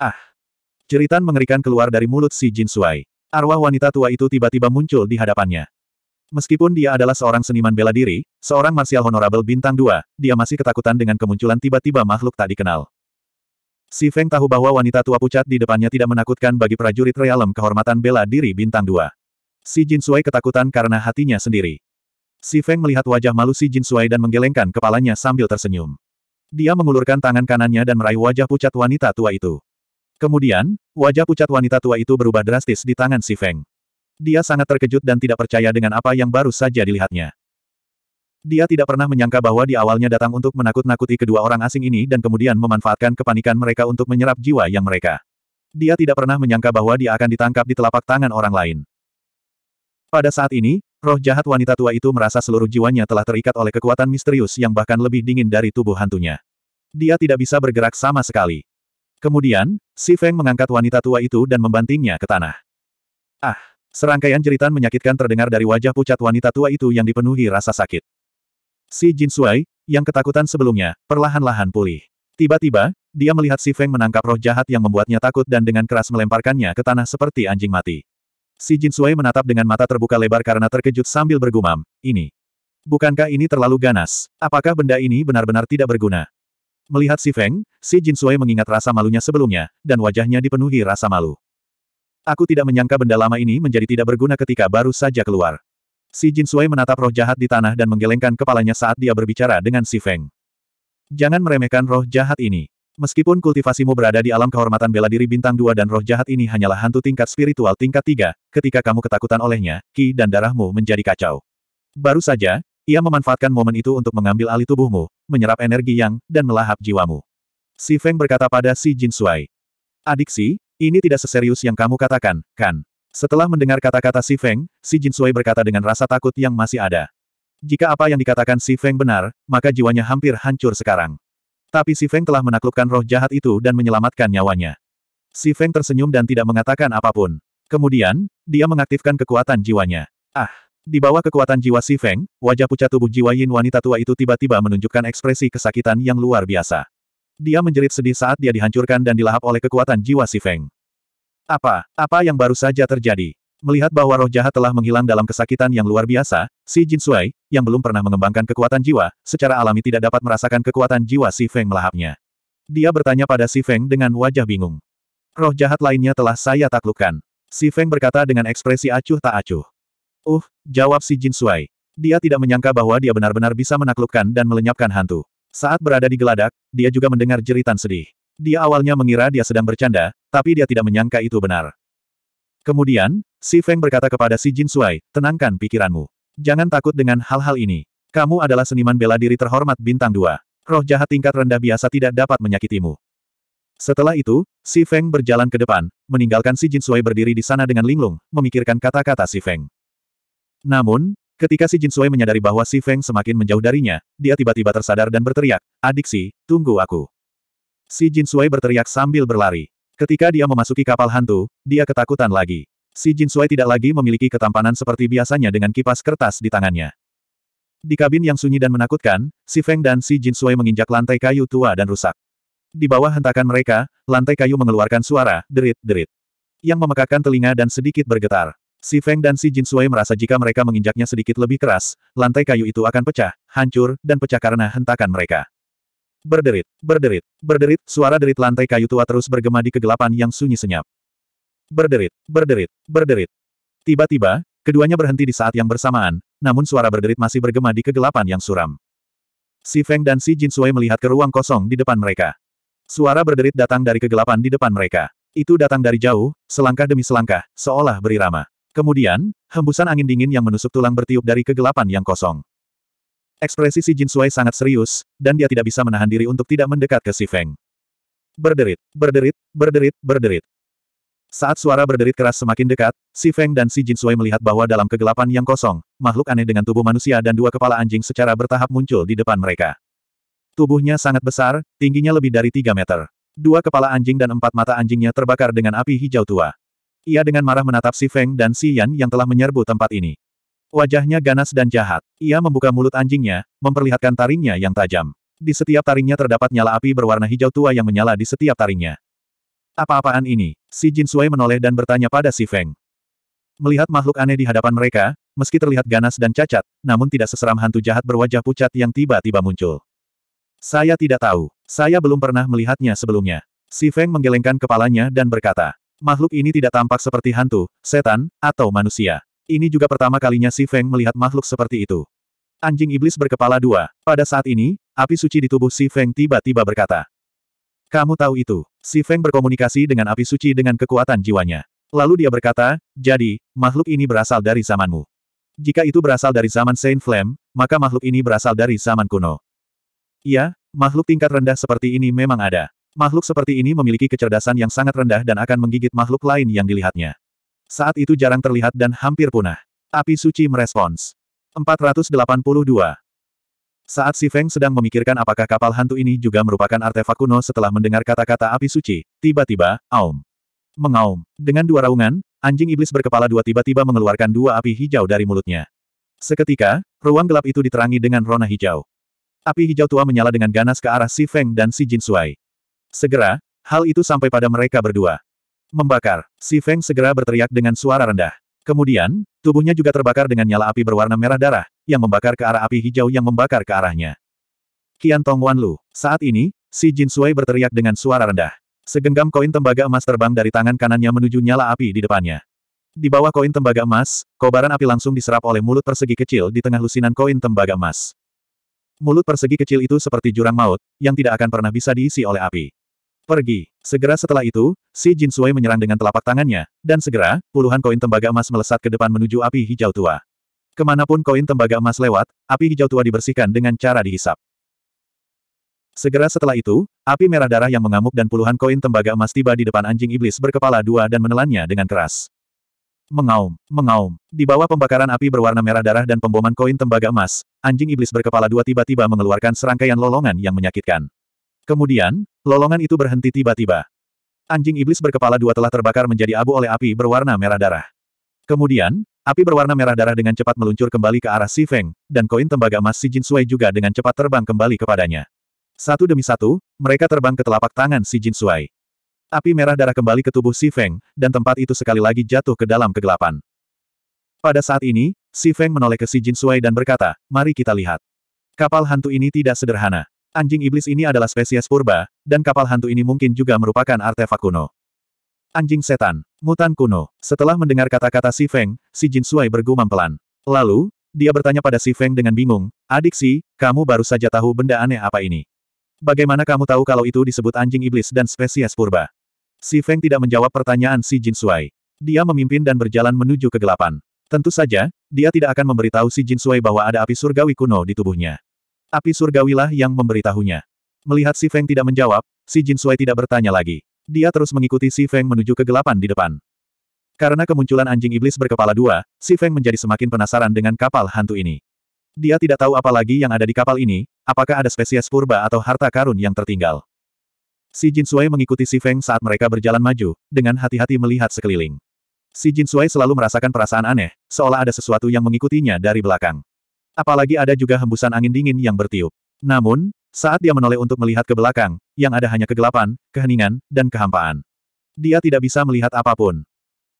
Ah! Jeritan mengerikan keluar dari mulut si Jin Suai. Arwah wanita tua itu tiba-tiba muncul di hadapannya. Meskipun dia adalah seorang seniman bela diri, seorang martial honorable bintang dua, dia masih ketakutan dengan kemunculan tiba-tiba makhluk tak dikenal. Si Feng tahu bahwa wanita tua pucat di depannya tidak menakutkan bagi prajurit realem kehormatan bela diri bintang dua. Si Jin Suai ketakutan karena hatinya sendiri. Si Feng melihat wajah malu si Jin Suai dan menggelengkan kepalanya sambil tersenyum. Dia mengulurkan tangan kanannya dan meraih wajah pucat wanita tua itu. Kemudian, wajah pucat wanita tua itu berubah drastis di tangan si Feng. Dia sangat terkejut dan tidak percaya dengan apa yang baru saja dilihatnya. Dia tidak pernah menyangka bahwa di awalnya datang untuk menakut-nakuti kedua orang asing ini dan kemudian memanfaatkan kepanikan mereka untuk menyerap jiwa yang mereka. Dia tidak pernah menyangka bahwa dia akan ditangkap di telapak tangan orang lain. Pada saat ini, roh jahat wanita tua itu merasa seluruh jiwanya telah terikat oleh kekuatan misterius yang bahkan lebih dingin dari tubuh hantunya. Dia tidak bisa bergerak sama sekali. Kemudian, Si Feng mengangkat wanita tua itu dan membantingnya ke tanah. Ah! Serangkaian jeritan menyakitkan terdengar dari wajah pucat wanita tua itu yang dipenuhi rasa sakit. Si Jin Sui, yang ketakutan sebelumnya, perlahan-lahan pulih. Tiba-tiba, dia melihat Si Feng menangkap roh jahat yang membuatnya takut dan dengan keras melemparkannya ke tanah seperti anjing mati. Si Jin Sui menatap dengan mata terbuka lebar karena terkejut sambil bergumam, ini. Bukankah ini terlalu ganas? Apakah benda ini benar-benar tidak berguna? Melihat si Feng, si Jin Sui mengingat rasa malunya sebelumnya, dan wajahnya dipenuhi rasa malu. Aku tidak menyangka benda lama ini menjadi tidak berguna ketika baru saja keluar. Si Jin Sui menatap roh jahat di tanah dan menggelengkan kepalanya saat dia berbicara dengan si Feng. Jangan meremehkan roh jahat ini. Meskipun kultivasimu berada di alam kehormatan bela diri bintang dua dan roh jahat ini hanyalah hantu tingkat spiritual tingkat tiga, ketika kamu ketakutan olehnya, ki dan darahmu menjadi kacau. Baru saja, ia memanfaatkan momen itu untuk mengambil alih tubuhmu, menyerap energi yang, dan melahap jiwamu. Si Feng berkata pada si Jin Sui. Adik Si, ini tidak seserius yang kamu katakan, kan? Setelah mendengar kata-kata Si Feng, si Jin Sui berkata dengan rasa takut yang masih ada. Jika apa yang dikatakan Si Feng benar, maka jiwanya hampir hancur sekarang. Tapi Si Feng telah menaklukkan roh jahat itu dan menyelamatkan nyawanya. Si Feng tersenyum dan tidak mengatakan apapun. Kemudian, dia mengaktifkan kekuatan jiwanya. Ah! Di bawah kekuatan jiwa Si Feng, wajah pucat tubuh jiwa Yin wanita tua itu tiba-tiba menunjukkan ekspresi kesakitan yang luar biasa. Dia menjerit sedih saat dia dihancurkan dan dilahap oleh kekuatan jiwa Si Feng. Apa, apa yang baru saja terjadi? Melihat bahwa roh jahat telah menghilang dalam kesakitan yang luar biasa, si Jin Sui, yang belum pernah mengembangkan kekuatan jiwa, secara alami tidak dapat merasakan kekuatan jiwa Si Feng melahapnya. Dia bertanya pada Si Feng dengan wajah bingung. Roh jahat lainnya telah saya taklukkan. Si Feng berkata dengan ekspresi acuh tak acuh. Uh, jawab si Jin Sui. Dia tidak menyangka bahwa dia benar-benar bisa menaklukkan dan melenyapkan hantu. Saat berada di geladak, dia juga mendengar jeritan sedih. Dia awalnya mengira dia sedang bercanda, tapi dia tidak menyangka itu benar. Kemudian, Si Feng berkata kepada Si Jin Sui, tenangkan pikiranmu. Jangan takut dengan hal-hal ini. Kamu adalah seniman bela diri terhormat bintang dua. Roh jahat tingkat rendah biasa tidak dapat menyakitimu. Setelah itu, Si Feng berjalan ke depan, meninggalkan Si Jin Sui berdiri di sana dengan linglung, memikirkan kata-kata Si Feng. Namun, ketika si Jin Sui menyadari bahwa si Feng semakin menjauh darinya, dia tiba-tiba tersadar dan berteriak, adik si, tunggu aku. Si Jin Sui berteriak sambil berlari. Ketika dia memasuki kapal hantu, dia ketakutan lagi. Si Jin Sui tidak lagi memiliki ketampanan seperti biasanya dengan kipas kertas di tangannya. Di kabin yang sunyi dan menakutkan, si Feng dan si Jin Sui menginjak lantai kayu tua dan rusak. Di bawah hentakan mereka, lantai kayu mengeluarkan suara, derit-derit. Yang memekakkan telinga dan sedikit bergetar. Si Feng dan si Jin Sui merasa jika mereka menginjaknya sedikit lebih keras, lantai kayu itu akan pecah, hancur, dan pecah karena hentakan mereka. Berderit, berderit, berderit, suara derit lantai kayu tua terus bergema di kegelapan yang sunyi senyap. Berderit, berderit, berderit. Tiba-tiba, keduanya berhenti di saat yang bersamaan, namun suara berderit masih bergema di kegelapan yang suram. Si Feng dan si Jin Sui melihat ke ruang kosong di depan mereka. Suara berderit datang dari kegelapan di depan mereka. Itu datang dari jauh, selangkah demi selangkah, seolah berirama. Kemudian, hembusan angin dingin yang menusuk tulang bertiup dari kegelapan yang kosong. Ekspresi si Jin Sui sangat serius, dan dia tidak bisa menahan diri untuk tidak mendekat ke si Feng. Berderit, berderit, berderit, berderit. Saat suara berderit keras semakin dekat, Si Feng dan Si Jin Sui melihat bahwa dalam kegelapan yang kosong, makhluk aneh dengan tubuh manusia dan dua kepala anjing secara bertahap muncul di depan mereka. Tubuhnya sangat besar, tingginya lebih dari 3 meter. Dua kepala anjing dan empat mata anjingnya terbakar dengan api hijau tua. Ia dengan marah menatap si Feng dan si Yan yang telah menyerbu tempat ini. Wajahnya ganas dan jahat. Ia membuka mulut anjingnya, memperlihatkan taringnya yang tajam. Di setiap taringnya terdapat nyala api berwarna hijau tua yang menyala di setiap taringnya. Apa-apaan ini? Si Jin Sui menoleh dan bertanya pada si Feng. Melihat makhluk aneh di hadapan mereka, meski terlihat ganas dan cacat, namun tidak seseram hantu jahat berwajah pucat yang tiba-tiba muncul. Saya tidak tahu. Saya belum pernah melihatnya sebelumnya. Si Feng menggelengkan kepalanya dan berkata, Makhluk ini tidak tampak seperti hantu, setan, atau manusia. Ini juga pertama kalinya Si Feng melihat makhluk seperti itu. Anjing iblis berkepala dua. Pada saat ini, api suci di tubuh Si Feng tiba-tiba berkata. Kamu tahu itu. Si Feng berkomunikasi dengan api suci dengan kekuatan jiwanya. Lalu dia berkata, jadi, makhluk ini berasal dari zamanmu. Jika itu berasal dari zaman Saint Flame, maka makhluk ini berasal dari zaman kuno. Iya, makhluk tingkat rendah seperti ini memang ada. Makhluk seperti ini memiliki kecerdasan yang sangat rendah dan akan menggigit makhluk lain yang dilihatnya. Saat itu jarang terlihat dan hampir punah. Api suci merespons. 482. Saat Si Feng sedang memikirkan apakah kapal hantu ini juga merupakan artefak kuno setelah mendengar kata-kata api suci, tiba-tiba, Aum. Mengaum. Dengan dua raungan, anjing iblis berkepala dua tiba-tiba mengeluarkan dua api hijau dari mulutnya. Seketika, ruang gelap itu diterangi dengan rona hijau. Api hijau tua menyala dengan ganas ke arah Si Feng dan Si Jin Suai. Segera, hal itu sampai pada mereka berdua. Membakar, si Feng segera berteriak dengan suara rendah. Kemudian, tubuhnya juga terbakar dengan nyala api berwarna merah darah, yang membakar ke arah api hijau yang membakar ke arahnya. Qian Tong Wan Lu, saat ini, si Jin Sui berteriak dengan suara rendah. Segenggam koin tembaga emas terbang dari tangan kanannya menuju nyala api di depannya. Di bawah koin tembaga emas, kobaran api langsung diserap oleh mulut persegi kecil di tengah lusinan koin tembaga emas. Mulut persegi kecil itu seperti jurang maut, yang tidak akan pernah bisa diisi oleh api. Pergi. Segera setelah itu, si Jin Sui menyerang dengan telapak tangannya, dan segera, puluhan koin tembaga emas melesat ke depan menuju api hijau tua. Kemanapun koin tembaga emas lewat, api hijau tua dibersihkan dengan cara dihisap. Segera setelah itu, api merah darah yang mengamuk dan puluhan koin tembaga emas tiba di depan anjing iblis berkepala dua dan menelannya dengan keras. Mengaum, mengaum. Di bawah pembakaran api berwarna merah darah dan pemboman koin tembaga emas, anjing iblis berkepala dua tiba-tiba mengeluarkan serangkaian lolongan yang menyakitkan. Kemudian, lolongan itu berhenti tiba-tiba. Anjing iblis berkepala dua telah terbakar menjadi abu oleh api berwarna merah darah. Kemudian, api berwarna merah darah dengan cepat meluncur kembali ke arah Si Feng, dan koin tembaga emas Si Jin Sui juga dengan cepat terbang kembali kepadanya. Satu demi satu, mereka terbang ke telapak tangan Si Jin Sui. Api merah darah kembali ke tubuh Si Feng, dan tempat itu sekali lagi jatuh ke dalam kegelapan. Pada saat ini, Si Feng menoleh ke Si Jin Sui dan berkata, mari kita lihat. Kapal hantu ini tidak sederhana. Anjing iblis ini adalah spesies purba, dan kapal hantu ini mungkin juga merupakan artefak kuno. Anjing setan, mutan kuno. Setelah mendengar kata-kata Si Feng, Si Jin Sui bergumam pelan. Lalu, dia bertanya pada Si Feng dengan bingung, Adik Si, kamu baru saja tahu benda aneh apa ini. Bagaimana kamu tahu kalau itu disebut anjing iblis dan spesies purba? Si Feng tidak menjawab pertanyaan Si Jin Sui. Dia memimpin dan berjalan menuju kegelapan. Tentu saja, dia tidak akan memberitahu Si Jin Sui bahwa ada api surgawi kuno di tubuhnya. Api surgawilah yang memberitahunya. Melihat Si Feng tidak menjawab, Si Jin Sui tidak bertanya lagi. Dia terus mengikuti Si Feng menuju kegelapan di depan. Karena kemunculan anjing iblis berkepala dua, Si Feng menjadi semakin penasaran dengan kapal hantu ini. Dia tidak tahu apa lagi yang ada di kapal ini, apakah ada spesies purba atau harta karun yang tertinggal. Si Jin Sui mengikuti Si Feng saat mereka berjalan maju, dengan hati-hati melihat sekeliling. Si Jin Sui selalu merasakan perasaan aneh, seolah ada sesuatu yang mengikutinya dari belakang. Apalagi ada juga hembusan angin dingin yang bertiup. Namun, saat dia menoleh untuk melihat ke belakang, yang ada hanya kegelapan, keheningan, dan kehampaan. Dia tidak bisa melihat apapun.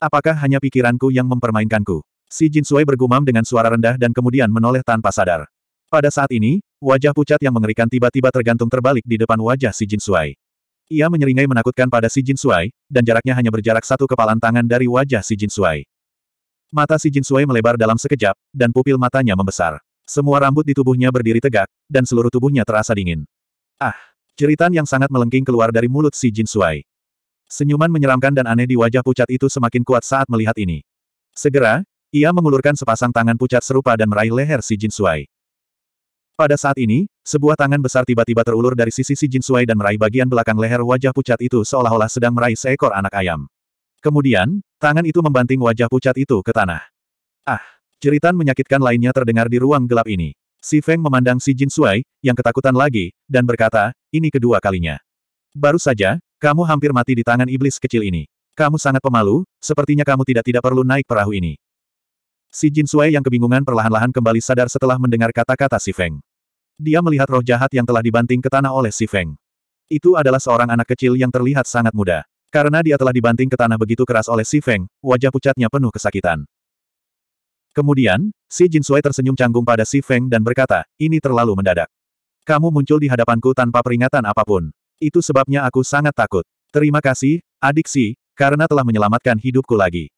Apakah hanya pikiranku yang mempermainkanku? Si Jin Sui bergumam dengan suara rendah dan kemudian menoleh tanpa sadar. Pada saat ini, wajah pucat yang mengerikan tiba-tiba tergantung terbalik di depan wajah si Jin Sui. Ia menyeringai menakutkan pada si Jin Sui, dan jaraknya hanya berjarak satu kepalan tangan dari wajah si Jin Sui. Mata si Jin Sui melebar dalam sekejap, dan pupil matanya membesar. Semua rambut di tubuhnya berdiri tegak, dan seluruh tubuhnya terasa dingin. Ah! Ceritan yang sangat melengking keluar dari mulut si Jin Sui. Senyuman menyeramkan dan aneh di wajah pucat itu semakin kuat saat melihat ini. Segera, ia mengulurkan sepasang tangan pucat serupa dan meraih leher si Jin Sui. Pada saat ini, sebuah tangan besar tiba-tiba terulur dari sisi si Jin Sui dan meraih bagian belakang leher wajah pucat itu seolah-olah sedang meraih seekor anak ayam. Kemudian, tangan itu membanting wajah pucat itu ke tanah. Ah, jeritan menyakitkan lainnya terdengar di ruang gelap ini. Si Feng memandang si Jin Suai, yang ketakutan lagi, dan berkata, ini kedua kalinya. Baru saja, kamu hampir mati di tangan iblis kecil ini. Kamu sangat pemalu, sepertinya kamu tidak-tidak perlu naik perahu ini. Si Jin Suai yang kebingungan perlahan-lahan kembali sadar setelah mendengar kata-kata si Feng. Dia melihat roh jahat yang telah dibanting ke tanah oleh si Feng. Itu adalah seorang anak kecil yang terlihat sangat muda. Karena dia telah dibanting ke tanah begitu keras oleh Si Feng, wajah pucatnya penuh kesakitan. Kemudian, Si Jin Sui tersenyum canggung pada Si Feng dan berkata, ini terlalu mendadak. Kamu muncul di hadapanku tanpa peringatan apapun. Itu sebabnya aku sangat takut. Terima kasih, adik Si, karena telah menyelamatkan hidupku lagi.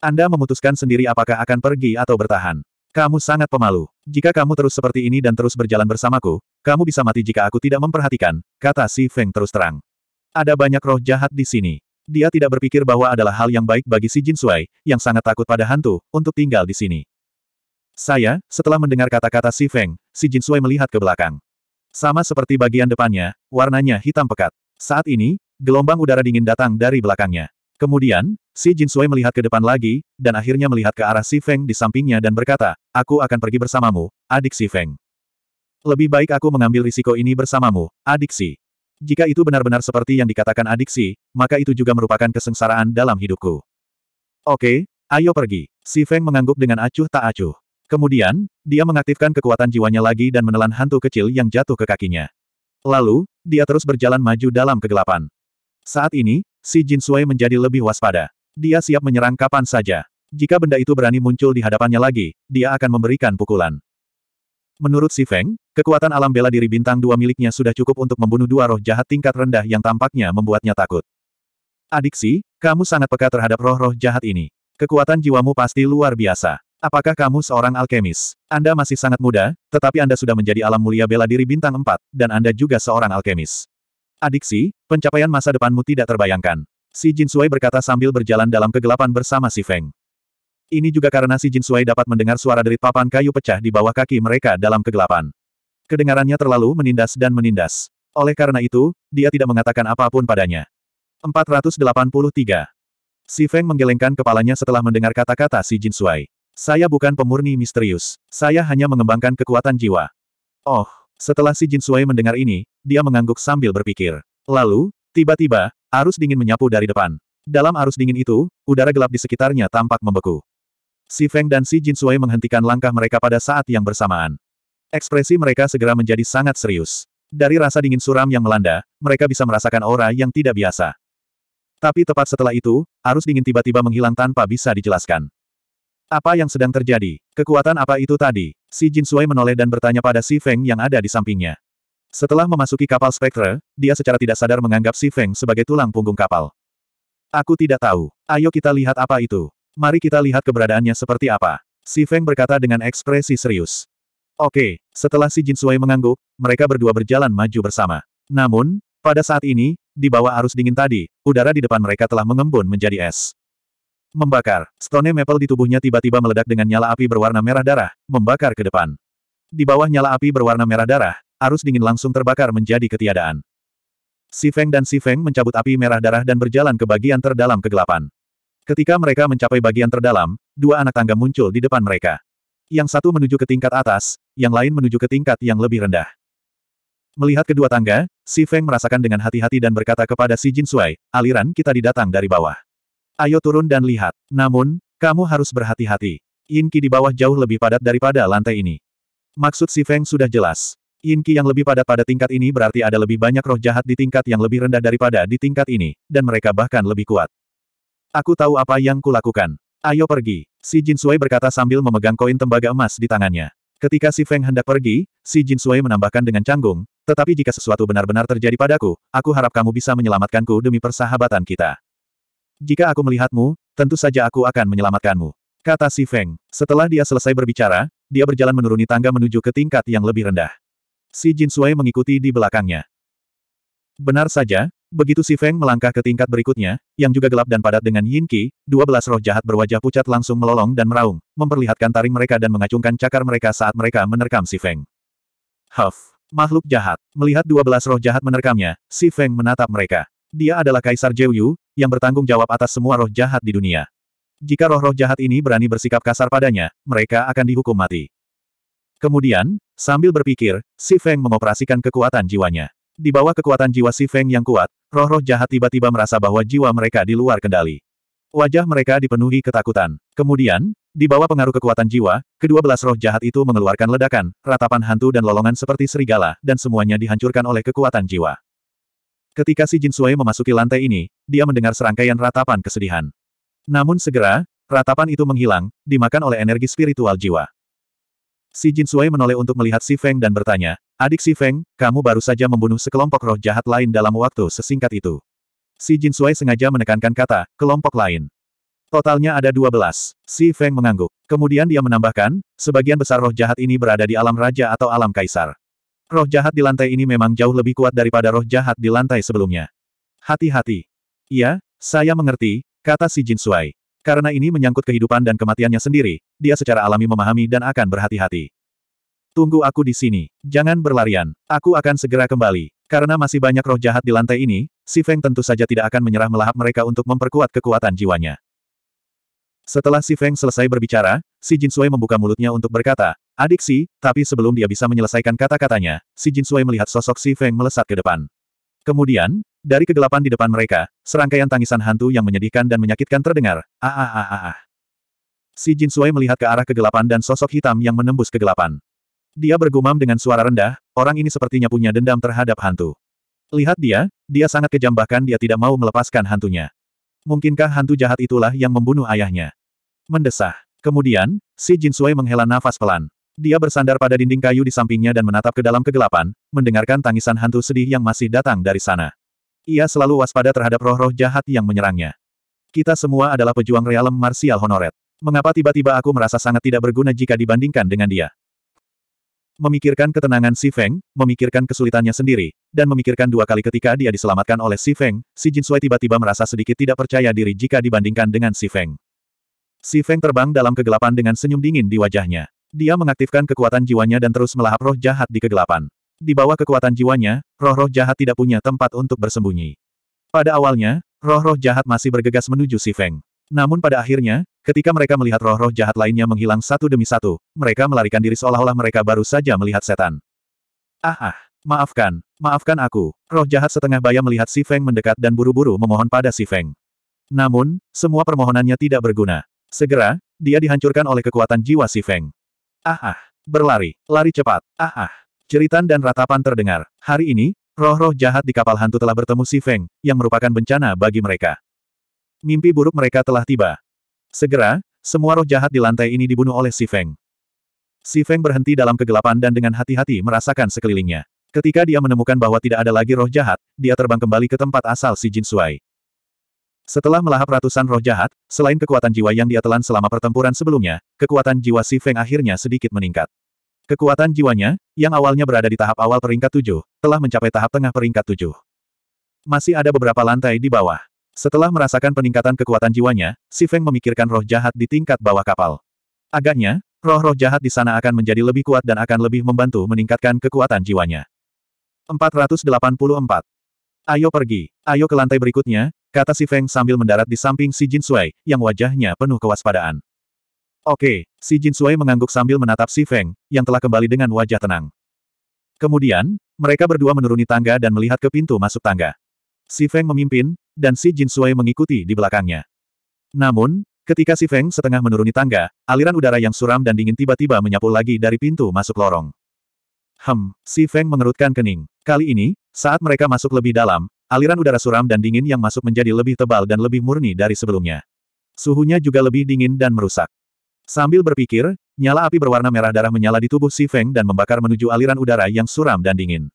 Anda memutuskan sendiri apakah akan pergi atau bertahan. Kamu sangat pemalu. Jika kamu terus seperti ini dan terus berjalan bersamaku, kamu bisa mati jika aku tidak memperhatikan, kata Si Feng terus terang. Ada banyak roh jahat di sini. Dia tidak berpikir bahwa adalah hal yang baik bagi si Jin Sui, yang sangat takut pada hantu, untuk tinggal di sini. Saya, setelah mendengar kata-kata si Feng, si Jin Sui melihat ke belakang. Sama seperti bagian depannya, warnanya hitam pekat. Saat ini, gelombang udara dingin datang dari belakangnya. Kemudian, si Jin Sui melihat ke depan lagi, dan akhirnya melihat ke arah si Feng di sampingnya dan berkata, Aku akan pergi bersamamu, adik si Feng. Lebih baik aku mengambil risiko ini bersamamu, adik si. Jika itu benar-benar seperti yang dikatakan adiksi, maka itu juga merupakan kesengsaraan dalam hidupku. Oke, ayo pergi. Si Feng mengangguk dengan acuh tak acuh. Kemudian, dia mengaktifkan kekuatan jiwanya lagi dan menelan hantu kecil yang jatuh ke kakinya. Lalu, dia terus berjalan maju dalam kegelapan. Saat ini, si Jin Sui menjadi lebih waspada. Dia siap menyerang kapan saja. Jika benda itu berani muncul di hadapannya lagi, dia akan memberikan pukulan. Menurut Si Feng, kekuatan alam bela diri bintang dua miliknya sudah cukup untuk membunuh dua roh jahat tingkat rendah yang tampaknya membuatnya takut. Adik Si, kamu sangat peka terhadap roh-roh jahat ini. Kekuatan jiwamu pasti luar biasa. Apakah kamu seorang alkemis? Anda masih sangat muda, tetapi Anda sudah menjadi alam mulia bela diri bintang empat, dan Anda juga seorang alkemis. Adik Si, pencapaian masa depanmu tidak terbayangkan. Si Jin Sui berkata sambil berjalan dalam kegelapan bersama Si Feng. Ini juga karena si Jin Sui dapat mendengar suara dari papan kayu pecah di bawah kaki mereka dalam kegelapan. Kedengarannya terlalu menindas dan menindas. Oleh karena itu, dia tidak mengatakan apapun padanya. 483. Si Feng menggelengkan kepalanya setelah mendengar kata-kata si Jin Sui. Saya bukan pemurni misterius. Saya hanya mengembangkan kekuatan jiwa. Oh, setelah si Jin Sui mendengar ini, dia mengangguk sambil berpikir. Lalu, tiba-tiba, arus dingin menyapu dari depan. Dalam arus dingin itu, udara gelap di sekitarnya tampak membeku. Si Feng dan Si Jin Sui menghentikan langkah mereka pada saat yang bersamaan. Ekspresi mereka segera menjadi sangat serius. Dari rasa dingin suram yang melanda, mereka bisa merasakan aura yang tidak biasa. Tapi tepat setelah itu, arus dingin tiba-tiba menghilang tanpa bisa dijelaskan. Apa yang sedang terjadi? Kekuatan apa itu tadi? Si Jin Sui menoleh dan bertanya pada Si Feng yang ada di sampingnya. Setelah memasuki kapal spektre, dia secara tidak sadar menganggap Si Feng sebagai tulang punggung kapal. Aku tidak tahu. Ayo kita lihat apa itu. Mari kita lihat keberadaannya seperti apa. Si Feng berkata dengan ekspresi serius. Oke, setelah si Jin Sui mengangguk, mereka berdua berjalan maju bersama. Namun, pada saat ini, di bawah arus dingin tadi, udara di depan mereka telah mengembun menjadi es. Membakar, stone maple di tubuhnya tiba-tiba meledak dengan nyala api berwarna merah darah, membakar ke depan. Di bawah nyala api berwarna merah darah, arus dingin langsung terbakar menjadi ketiadaan. Si Feng dan Si Feng mencabut api merah darah dan berjalan ke bagian terdalam kegelapan. Ketika mereka mencapai bagian terdalam, dua anak tangga muncul di depan mereka. Yang satu menuju ke tingkat atas, yang lain menuju ke tingkat yang lebih rendah. Melihat kedua tangga, Si Feng merasakan dengan hati-hati dan berkata kepada Si Jin Sui, aliran kita didatang dari bawah. Ayo turun dan lihat. Namun, kamu harus berhati-hati. Inki di bawah jauh lebih padat daripada lantai ini. Maksud Si Feng sudah jelas. Inki yang lebih padat pada tingkat ini berarti ada lebih banyak roh jahat di tingkat yang lebih rendah daripada di tingkat ini, dan mereka bahkan lebih kuat. Aku tahu apa yang kulakukan. Ayo pergi. Si Jin Sui berkata sambil memegang koin tembaga emas di tangannya. Ketika si Feng hendak pergi, si Jin Sui menambahkan dengan canggung, tetapi jika sesuatu benar-benar terjadi padaku, aku harap kamu bisa menyelamatkanku demi persahabatan kita. Jika aku melihatmu, tentu saja aku akan menyelamatkanmu. Kata si Feng. Setelah dia selesai berbicara, dia berjalan menuruni tangga menuju ke tingkat yang lebih rendah. Si Jin Sui mengikuti di belakangnya. Benar saja, Begitu si Feng melangkah ke tingkat berikutnya, yang juga gelap dan padat dengan Yin Qi, belas roh jahat berwajah pucat langsung melolong dan meraung, memperlihatkan taring mereka dan mengacungkan cakar mereka saat mereka menerkam si Feng. Huff! Makhluk jahat. Melihat dua belas roh jahat menerkamnya, si Feng menatap mereka. Dia adalah Kaisar Yu yang bertanggung jawab atas semua roh jahat di dunia. Jika roh-roh jahat ini berani bersikap kasar padanya, mereka akan dihukum mati. Kemudian, sambil berpikir, si Feng mengoperasikan kekuatan jiwanya. Di bawah kekuatan jiwa Si Feng yang kuat, Roh-roh jahat tiba-tiba merasa bahwa jiwa mereka di luar kendali. Wajah mereka dipenuhi ketakutan. Kemudian, di bawah pengaruh kekuatan jiwa, kedua belas roh jahat itu mengeluarkan ledakan, ratapan hantu dan lolongan seperti serigala, dan semuanya dihancurkan oleh kekuatan jiwa. Ketika si jin Sui memasuki lantai ini, dia mendengar serangkaian ratapan kesedihan. Namun segera, ratapan itu menghilang, dimakan oleh energi spiritual jiwa. Si Jin Sui menoleh untuk melihat Si Feng dan bertanya, Adik Si Feng, kamu baru saja membunuh sekelompok roh jahat lain dalam waktu sesingkat itu. Si Jin Sui sengaja menekankan kata, kelompok lain. Totalnya ada 12. Si Feng mengangguk. Kemudian dia menambahkan, sebagian besar roh jahat ini berada di alam raja atau alam kaisar. Roh jahat di lantai ini memang jauh lebih kuat daripada roh jahat di lantai sebelumnya. Hati-hati. Iya, saya mengerti, kata si Jin Sui. Karena ini menyangkut kehidupan dan kematiannya sendiri, dia secara alami memahami dan akan berhati-hati. Tunggu aku di sini. Jangan berlarian. Aku akan segera kembali. Karena masih banyak roh jahat di lantai ini, Si Feng tentu saja tidak akan menyerah melahap mereka untuk memperkuat kekuatan jiwanya. Setelah Si Feng selesai berbicara, Si Jinsui membuka mulutnya untuk berkata, Adik Si, tapi sebelum dia bisa menyelesaikan kata-katanya, Si Jinsui melihat sosok Si Feng melesat ke depan. Kemudian, dari kegelapan di depan mereka, serangkaian tangisan hantu yang menyedihkan dan menyakitkan terdengar, ah, ah ah ah ah Si Jin Sui melihat ke arah kegelapan dan sosok hitam yang menembus kegelapan. Dia bergumam dengan suara rendah, orang ini sepertinya punya dendam terhadap hantu. Lihat dia, dia sangat kejam bahkan dia tidak mau melepaskan hantunya. Mungkinkah hantu jahat itulah yang membunuh ayahnya? Mendesah. Kemudian, si Jin Sui menghela nafas pelan. Dia bersandar pada dinding kayu di sampingnya dan menatap ke dalam kegelapan, mendengarkan tangisan hantu sedih yang masih datang dari sana. Ia selalu waspada terhadap roh-roh jahat yang menyerangnya. Kita semua adalah pejuang realem marsial honoret. Mengapa tiba-tiba aku merasa sangat tidak berguna jika dibandingkan dengan dia? Memikirkan ketenangan Si Feng, memikirkan kesulitannya sendiri, dan memikirkan dua kali ketika dia diselamatkan oleh Si Feng, Si Sui tiba-tiba merasa sedikit tidak percaya diri jika dibandingkan dengan Si Feng. Si Feng terbang dalam kegelapan dengan senyum dingin di wajahnya. Dia mengaktifkan kekuatan jiwanya dan terus melahap roh jahat di kegelapan. Di bawah kekuatan jiwanya, roh-roh jahat tidak punya tempat untuk bersembunyi. Pada awalnya, roh-roh jahat masih bergegas menuju si Feng. Namun pada akhirnya, ketika mereka melihat roh-roh jahat lainnya menghilang satu demi satu, mereka melarikan diri seolah-olah mereka baru saja melihat setan. Ah ah, maafkan, maafkan aku. Roh jahat setengah bayam melihat si Feng mendekat dan buru-buru memohon pada si Feng. Namun, semua permohonannya tidak berguna. Segera, dia dihancurkan oleh kekuatan jiwa si Feng. Ah ah, berlari, lari cepat, ah ah. Ceritan dan ratapan terdengar. Hari ini, roh-roh jahat di kapal hantu telah bertemu si Feng, yang merupakan bencana bagi mereka. Mimpi buruk mereka telah tiba. Segera, semua roh jahat di lantai ini dibunuh oleh si Feng. Si Feng berhenti dalam kegelapan dan dengan hati-hati merasakan sekelilingnya. Ketika dia menemukan bahwa tidak ada lagi roh jahat, dia terbang kembali ke tempat asal si Jin Suai. Setelah melahap ratusan roh jahat, selain kekuatan jiwa yang dia telan selama pertempuran sebelumnya, kekuatan jiwa si Feng akhirnya sedikit meningkat. Kekuatan jiwanya, yang awalnya berada di tahap awal peringkat tujuh, telah mencapai tahap tengah peringkat tujuh. Masih ada beberapa lantai di bawah. Setelah merasakan peningkatan kekuatan jiwanya, Si Feng memikirkan roh jahat di tingkat bawah kapal. Agaknya, roh-roh jahat di sana akan menjadi lebih kuat dan akan lebih membantu meningkatkan kekuatan jiwanya. 484. Ayo pergi, ayo ke lantai berikutnya, kata Si Feng sambil mendarat di samping Si Jin Sui, yang wajahnya penuh kewaspadaan. Oke, si Jin Suai mengangguk sambil menatap si Feng, yang telah kembali dengan wajah tenang. Kemudian, mereka berdua menuruni tangga dan melihat ke pintu masuk tangga. Si Feng memimpin, dan si Jin Suai mengikuti di belakangnya. Namun, ketika si Feng setengah menuruni tangga, aliran udara yang suram dan dingin tiba-tiba menyapu lagi dari pintu masuk lorong. Hem, si Feng mengerutkan kening. Kali ini, saat mereka masuk lebih dalam, aliran udara suram dan dingin yang masuk menjadi lebih tebal dan lebih murni dari sebelumnya. Suhunya juga lebih dingin dan merusak. Sambil berpikir, nyala api berwarna merah darah menyala di tubuh Si Feng dan membakar menuju aliran udara yang suram dan dingin.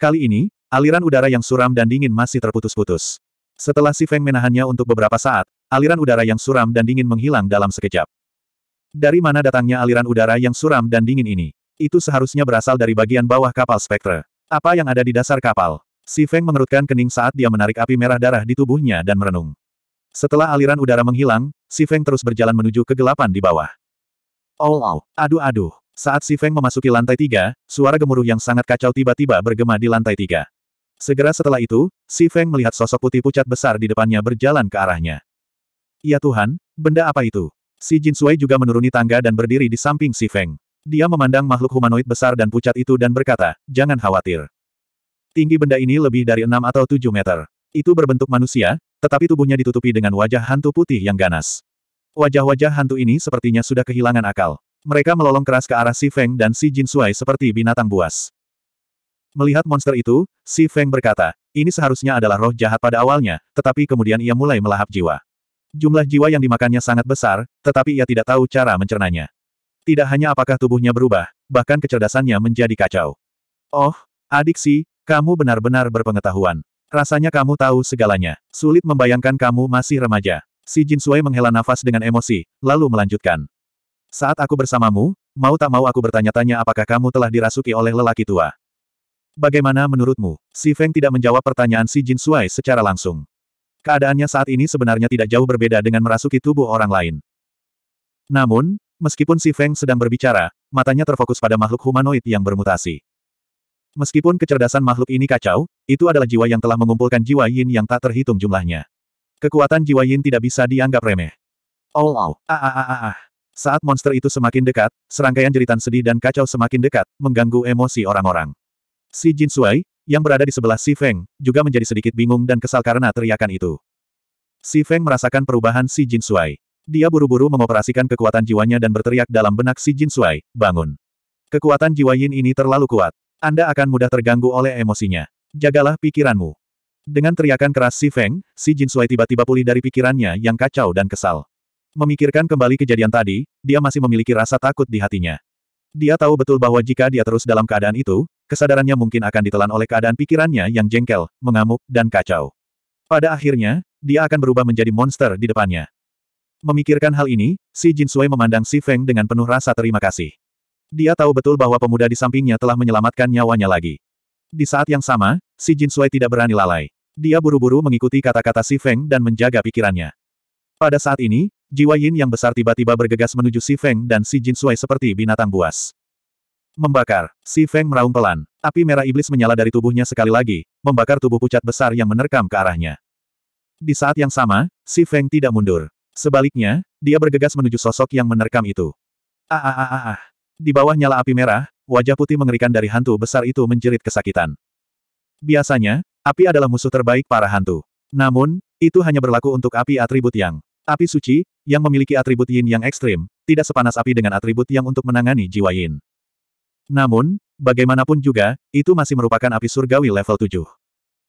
Kali ini, aliran udara yang suram dan dingin masih terputus-putus. Setelah Si Feng menahannya untuk beberapa saat, aliran udara yang suram dan dingin menghilang dalam sekejap. Dari mana datangnya aliran udara yang suram dan dingin ini? Itu seharusnya berasal dari bagian bawah kapal Spectre. Apa yang ada di dasar kapal? Si Feng mengerutkan kening saat dia menarik api merah darah di tubuhnya dan merenung. Setelah aliran udara menghilang, Si Feng terus berjalan menuju kegelapan di bawah. Oh, oh. aduh-aduh. Saat Si Feng memasuki lantai tiga, suara gemuruh yang sangat kacau tiba-tiba bergema di lantai tiga. Segera setelah itu, Si Feng melihat sosok putih pucat besar di depannya berjalan ke arahnya. Ya Tuhan, benda apa itu? Si Jin Sui juga menuruni tangga dan berdiri di samping Si Feng. Dia memandang makhluk humanoid besar dan pucat itu dan berkata, jangan khawatir. Tinggi benda ini lebih dari enam atau tujuh meter. Itu berbentuk manusia, tetapi tubuhnya ditutupi dengan wajah hantu putih yang ganas. Wajah-wajah hantu ini sepertinya sudah kehilangan akal. Mereka melolong keras ke arah Si Feng dan Si Jin Suai seperti binatang buas. Melihat monster itu, Si Feng berkata, ini seharusnya adalah roh jahat pada awalnya, tetapi kemudian ia mulai melahap jiwa. Jumlah jiwa yang dimakannya sangat besar, tetapi ia tidak tahu cara mencernanya. Tidak hanya apakah tubuhnya berubah, bahkan kecerdasannya menjadi kacau. Oh, adik Si, kamu benar-benar berpengetahuan. Rasanya kamu tahu segalanya. Sulit membayangkan kamu masih remaja. Si Jin Sui menghela nafas dengan emosi, lalu melanjutkan. Saat aku bersamamu, mau tak mau aku bertanya-tanya apakah kamu telah dirasuki oleh lelaki tua. Bagaimana menurutmu? Si Feng tidak menjawab pertanyaan si Jin Sui secara langsung. Keadaannya saat ini sebenarnya tidak jauh berbeda dengan merasuki tubuh orang lain. Namun, meskipun si Feng sedang berbicara, matanya terfokus pada makhluk humanoid yang bermutasi. Meskipun kecerdasan makhluk ini kacau, itu adalah jiwa yang telah mengumpulkan jiwa yin yang tak terhitung jumlahnya. Kekuatan jiwa yin tidak bisa dianggap remeh. Oh, All ah, out. Ah, ah, ah, ah. Saat monster itu semakin dekat, serangkaian jeritan sedih dan kacau semakin dekat, mengganggu emosi orang-orang. Si Jin Suai yang berada di sebelah Si Feng, juga menjadi sedikit bingung dan kesal karena teriakan itu. Si Feng merasakan perubahan Si Jin Suai. Dia buru-buru mengoperasikan kekuatan jiwanya dan berteriak dalam benak Si Jin Suai. bangun. Kekuatan jiwa Yin ini terlalu kuat. Anda akan mudah terganggu oleh emosinya. Jagalah pikiranmu. Dengan teriakan keras si Feng, si Jin Sui tiba-tiba pulih dari pikirannya yang kacau dan kesal. Memikirkan kembali kejadian tadi, dia masih memiliki rasa takut di hatinya. Dia tahu betul bahwa jika dia terus dalam keadaan itu, kesadarannya mungkin akan ditelan oleh keadaan pikirannya yang jengkel, mengamuk, dan kacau. Pada akhirnya, dia akan berubah menjadi monster di depannya. Memikirkan hal ini, si Jin Sui memandang si Feng dengan penuh rasa terima kasih. Dia tahu betul bahwa pemuda di sampingnya telah menyelamatkan nyawanya lagi. Di saat yang sama, si Jin Sui tidak berani lalai. Dia buru-buru mengikuti kata-kata Si Feng dan menjaga pikirannya. Pada saat ini, jiwa Yin yang besar tiba-tiba bergegas menuju Si Feng dan si Jin Sui seperti binatang buas. Membakar. Si Feng meraung pelan. Api merah iblis menyala dari tubuhnya sekali lagi, membakar tubuh pucat besar yang menerkam ke arahnya. Di saat yang sama, Si Feng tidak mundur. Sebaliknya, dia bergegas menuju sosok yang menerkam itu. Ah ah ah ah. ah. Di bawah nyala api merah, wajah putih mengerikan dari hantu besar itu menjerit kesakitan. Biasanya, api adalah musuh terbaik para hantu. Namun, itu hanya berlaku untuk api atribut yang api suci, yang memiliki atribut yin yang ekstrim, tidak sepanas api dengan atribut yang untuk menangani jiwa yin. Namun, bagaimanapun juga, itu masih merupakan api surgawi level 7.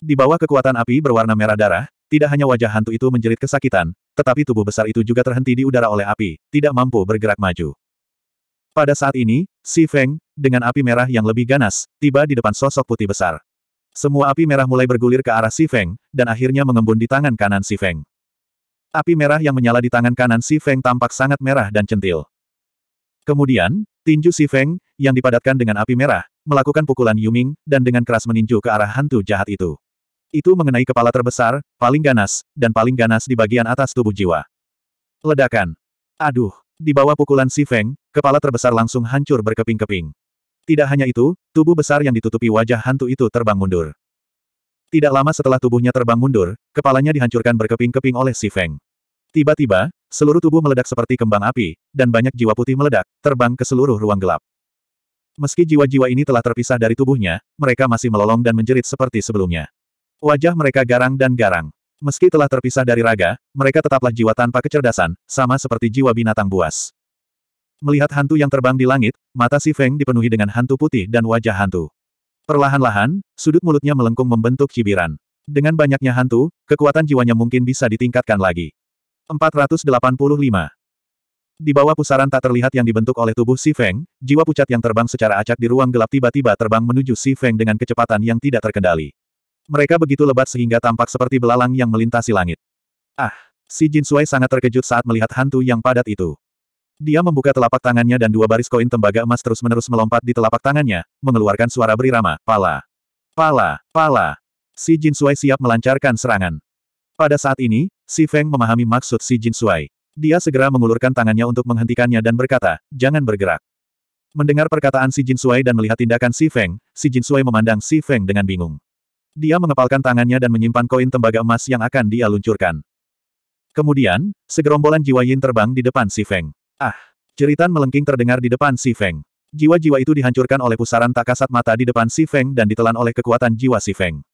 Di bawah kekuatan api berwarna merah darah, tidak hanya wajah hantu itu menjerit kesakitan, tetapi tubuh besar itu juga terhenti di udara oleh api, tidak mampu bergerak maju. Pada saat ini, Si Feng, dengan api merah yang lebih ganas, tiba di depan sosok putih besar. Semua api merah mulai bergulir ke arah Si Feng, dan akhirnya mengembun di tangan kanan Si Feng. Api merah yang menyala di tangan kanan Si Feng tampak sangat merah dan centil. Kemudian, tinju Si Feng, yang dipadatkan dengan api merah, melakukan pukulan Yuming, dan dengan keras meninju ke arah hantu jahat itu. Itu mengenai kepala terbesar, paling ganas, dan paling ganas di bagian atas tubuh jiwa. Ledakan. Aduh. Di bawah pukulan Si Feng, kepala terbesar langsung hancur berkeping-keping. Tidak hanya itu, tubuh besar yang ditutupi wajah hantu itu terbang mundur. Tidak lama setelah tubuhnya terbang mundur, kepalanya dihancurkan berkeping-keping oleh Si Feng. Tiba-tiba, seluruh tubuh meledak seperti kembang api, dan banyak jiwa putih meledak, terbang ke seluruh ruang gelap. Meski jiwa-jiwa ini telah terpisah dari tubuhnya, mereka masih melolong dan menjerit seperti sebelumnya. Wajah mereka garang dan garang. Meski telah terpisah dari raga, mereka tetaplah jiwa tanpa kecerdasan, sama seperti jiwa binatang buas. Melihat hantu yang terbang di langit, mata si Feng dipenuhi dengan hantu putih dan wajah hantu. Perlahan-lahan, sudut mulutnya melengkung membentuk cibiran. Dengan banyaknya hantu, kekuatan jiwanya mungkin bisa ditingkatkan lagi. 485. Di bawah pusaran tak terlihat yang dibentuk oleh tubuh Si Feng, jiwa pucat yang terbang secara acak di ruang gelap tiba-tiba terbang menuju Si Feng dengan kecepatan yang tidak terkendali. Mereka begitu lebat sehingga tampak seperti belalang yang melintasi langit. Ah! Si Jin Sui sangat terkejut saat melihat hantu yang padat itu. Dia membuka telapak tangannya dan dua baris koin tembaga emas terus-menerus melompat di telapak tangannya, mengeluarkan suara berirama, pala. Pala, pala. Si Jin Sui siap melancarkan serangan. Pada saat ini, Si Feng memahami maksud Si Jin Sui. Dia segera mengulurkan tangannya untuk menghentikannya dan berkata, jangan bergerak. Mendengar perkataan Si Jin Sui dan melihat tindakan Si Feng, Si Jin Sui memandang Si Feng dengan bingung. Dia mengepalkan tangannya dan menyimpan koin tembaga emas yang akan dia luncurkan. Kemudian, segerombolan jiwa Yin terbang di depan Si Feng. Ah! Jeritan melengking terdengar di depan Si Feng. Jiwa-jiwa itu dihancurkan oleh pusaran tak kasat mata di depan Si Feng dan ditelan oleh kekuatan jiwa Si Feng.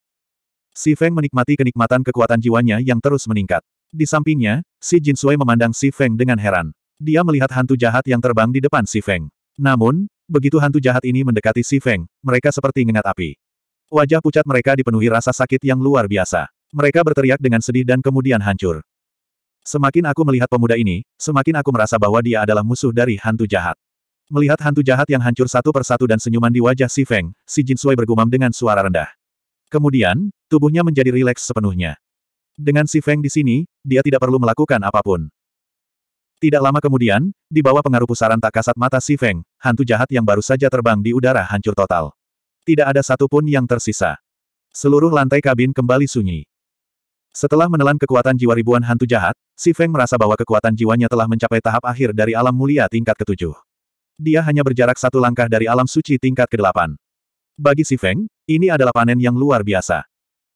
Si Feng menikmati kenikmatan kekuatan jiwanya yang terus meningkat. Di sampingnya, Si Jin Sui memandang Si Feng dengan heran. Dia melihat hantu jahat yang terbang di depan Si Feng. Namun, begitu hantu jahat ini mendekati Si Feng, mereka seperti ngengat api. Wajah pucat mereka dipenuhi rasa sakit yang luar biasa. Mereka berteriak dengan sedih dan kemudian hancur. Semakin aku melihat pemuda ini, semakin aku merasa bahwa dia adalah musuh dari hantu jahat. Melihat hantu jahat yang hancur satu persatu dan senyuman di wajah si Feng, si Jin Sui bergumam dengan suara rendah. Kemudian, tubuhnya menjadi rileks sepenuhnya. Dengan si Feng di sini, dia tidak perlu melakukan apapun. Tidak lama kemudian, di bawah pengaruh pusaran tak kasat mata Si Feng, hantu jahat yang baru saja terbang di udara hancur total. Tidak ada satupun yang tersisa. Seluruh lantai kabin kembali sunyi. Setelah menelan kekuatan jiwa ribuan hantu jahat, Si Feng merasa bahwa kekuatan jiwanya telah mencapai tahap akhir dari alam mulia tingkat ketujuh. Dia hanya berjarak satu langkah dari alam suci tingkat kedelapan. Bagi Si Feng, ini adalah panen yang luar biasa.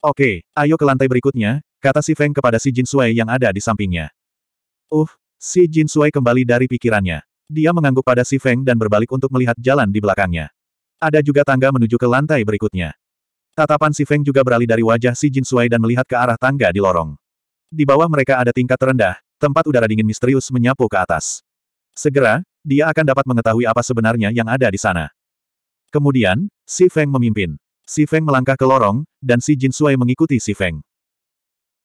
Oke, ayo ke lantai berikutnya, kata Si Feng kepada Si Jin Sui yang ada di sampingnya. Uh, Si Jin Sui kembali dari pikirannya. Dia mengangguk pada Si Feng dan berbalik untuk melihat jalan di belakangnya. Ada juga tangga menuju ke lantai berikutnya. Tatapan Si Feng juga beralih dari wajah Si Jin Sui dan melihat ke arah tangga di lorong. Di bawah mereka ada tingkat terendah, tempat udara dingin misterius menyapu ke atas. Segera, dia akan dapat mengetahui apa sebenarnya yang ada di sana. Kemudian, Si Feng memimpin. Si Feng melangkah ke lorong, dan Si Jin Sui mengikuti Si Feng.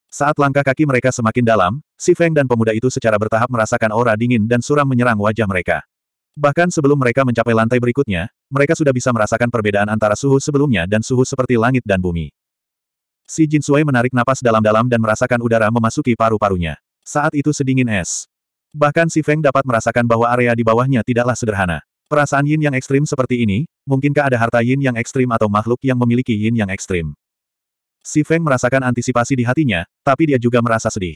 Saat langkah kaki mereka semakin dalam, Si Feng dan pemuda itu secara bertahap merasakan aura dingin dan suram menyerang wajah mereka. Bahkan sebelum mereka mencapai lantai berikutnya, mereka sudah bisa merasakan perbedaan antara suhu sebelumnya dan suhu seperti langit dan bumi. Si Jin Sui menarik napas dalam-dalam dan merasakan udara memasuki paru-parunya. Saat itu sedingin es. Bahkan si Feng dapat merasakan bahwa area di bawahnya tidaklah sederhana. Perasaan yin yang ekstrim seperti ini, mungkinkah ada harta yin yang ekstrim atau makhluk yang memiliki yin yang ekstrim? Si Feng merasakan antisipasi di hatinya, tapi dia juga merasa sedih.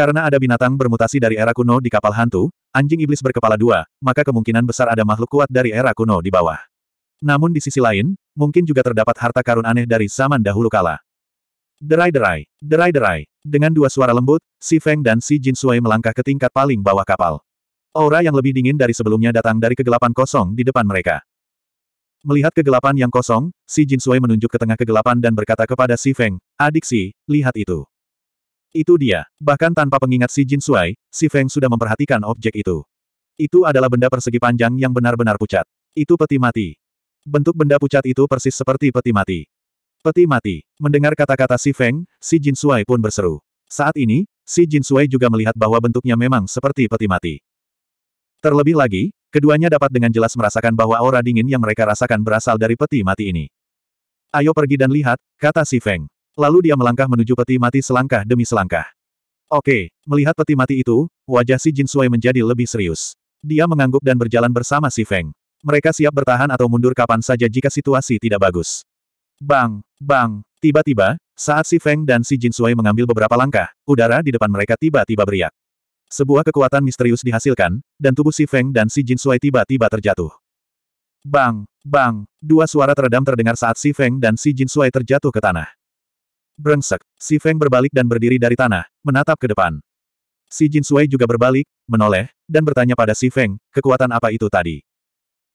Karena ada binatang bermutasi dari era kuno di kapal hantu, anjing iblis berkepala dua, maka kemungkinan besar ada makhluk kuat dari era kuno di bawah. Namun di sisi lain, mungkin juga terdapat harta karun aneh dari zaman dahulu kala. Derai-derai, derai-derai. Dengan dua suara lembut, Si Feng dan Si Jin Sui melangkah ke tingkat paling bawah kapal. Aura yang lebih dingin dari sebelumnya datang dari kegelapan kosong di depan mereka. Melihat kegelapan yang kosong, Si Jin Sui menunjuk ke tengah kegelapan dan berkata kepada Si Feng, Adik Si, lihat itu. Itu dia. Bahkan tanpa pengingat si Jin Sui, si Feng sudah memperhatikan objek itu. Itu adalah benda persegi panjang yang benar-benar pucat. Itu peti mati. Bentuk benda pucat itu persis seperti peti mati. Peti mati. Mendengar kata-kata si Feng, si Jin Sui pun berseru. Saat ini, si Jin Sui juga melihat bahwa bentuknya memang seperti peti mati. Terlebih lagi, keduanya dapat dengan jelas merasakan bahwa aura dingin yang mereka rasakan berasal dari peti mati ini. Ayo pergi dan lihat, kata si Feng. Lalu dia melangkah menuju peti mati selangkah demi selangkah. Oke, melihat peti mati itu, wajah si Jin Sui menjadi lebih serius. Dia mengangguk dan berjalan bersama si Feng. Mereka siap bertahan atau mundur kapan saja jika situasi tidak bagus. Bang, bang, tiba-tiba, saat si Feng dan si Jin Sui mengambil beberapa langkah, udara di depan mereka tiba-tiba beriak. Sebuah kekuatan misterius dihasilkan, dan tubuh si Feng dan si Jin Sui tiba-tiba terjatuh. Bang, bang, dua suara teredam terdengar saat si Feng dan si Jin Sui terjatuh ke tanah. Brengsek, si Feng berbalik dan berdiri dari tanah, menatap ke depan. Si Jin Sui juga berbalik, menoleh, dan bertanya pada si Feng, kekuatan apa itu tadi?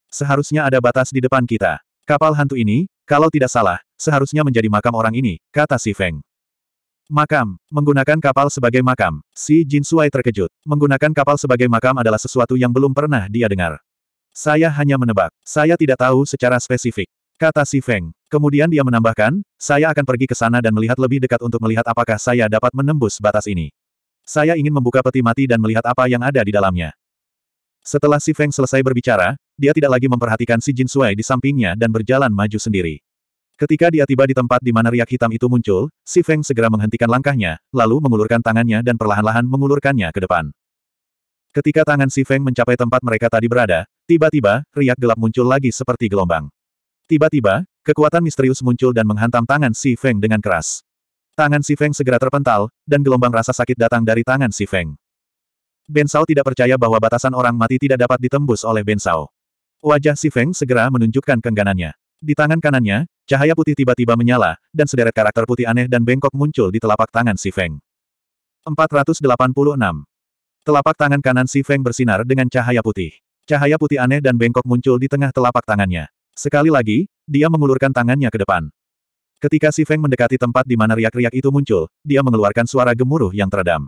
Seharusnya ada batas di depan kita. Kapal hantu ini, kalau tidak salah, seharusnya menjadi makam orang ini, kata si Feng. Makam, menggunakan kapal sebagai makam. Si Jin Sui terkejut. Menggunakan kapal sebagai makam adalah sesuatu yang belum pernah dia dengar. Saya hanya menebak. Saya tidak tahu secara spesifik. Kata si Feng. Kemudian dia menambahkan, saya akan pergi ke sana dan melihat lebih dekat untuk melihat apakah saya dapat menembus batas ini. Saya ingin membuka peti mati dan melihat apa yang ada di dalamnya. Setelah si Feng selesai berbicara, dia tidak lagi memperhatikan si Jin Sui di sampingnya dan berjalan maju sendiri. Ketika dia tiba di tempat di mana riak hitam itu muncul, si Feng segera menghentikan langkahnya, lalu mengulurkan tangannya dan perlahan-lahan mengulurkannya ke depan. Ketika tangan si Feng mencapai tempat mereka tadi berada, tiba-tiba, riak gelap muncul lagi seperti gelombang. Tiba-tiba, kekuatan misterius muncul dan menghantam tangan Si Feng dengan keras. Tangan Si Feng segera terpental, dan gelombang rasa sakit datang dari tangan Si Feng. Ben Sao tidak percaya bahwa batasan orang mati tidak dapat ditembus oleh Ben Sao. Wajah Si Feng segera menunjukkan kengganannya. Di tangan kanannya, cahaya putih tiba-tiba menyala, dan sederet karakter putih aneh dan bengkok muncul di telapak tangan Si Feng. 486. Telapak tangan kanan Si Feng bersinar dengan cahaya putih. Cahaya putih aneh dan bengkok muncul di tengah telapak tangannya. Sekali lagi, dia mengulurkan tangannya ke depan. Ketika Si Feng mendekati tempat di mana riak-riak itu muncul, dia mengeluarkan suara gemuruh yang teredam.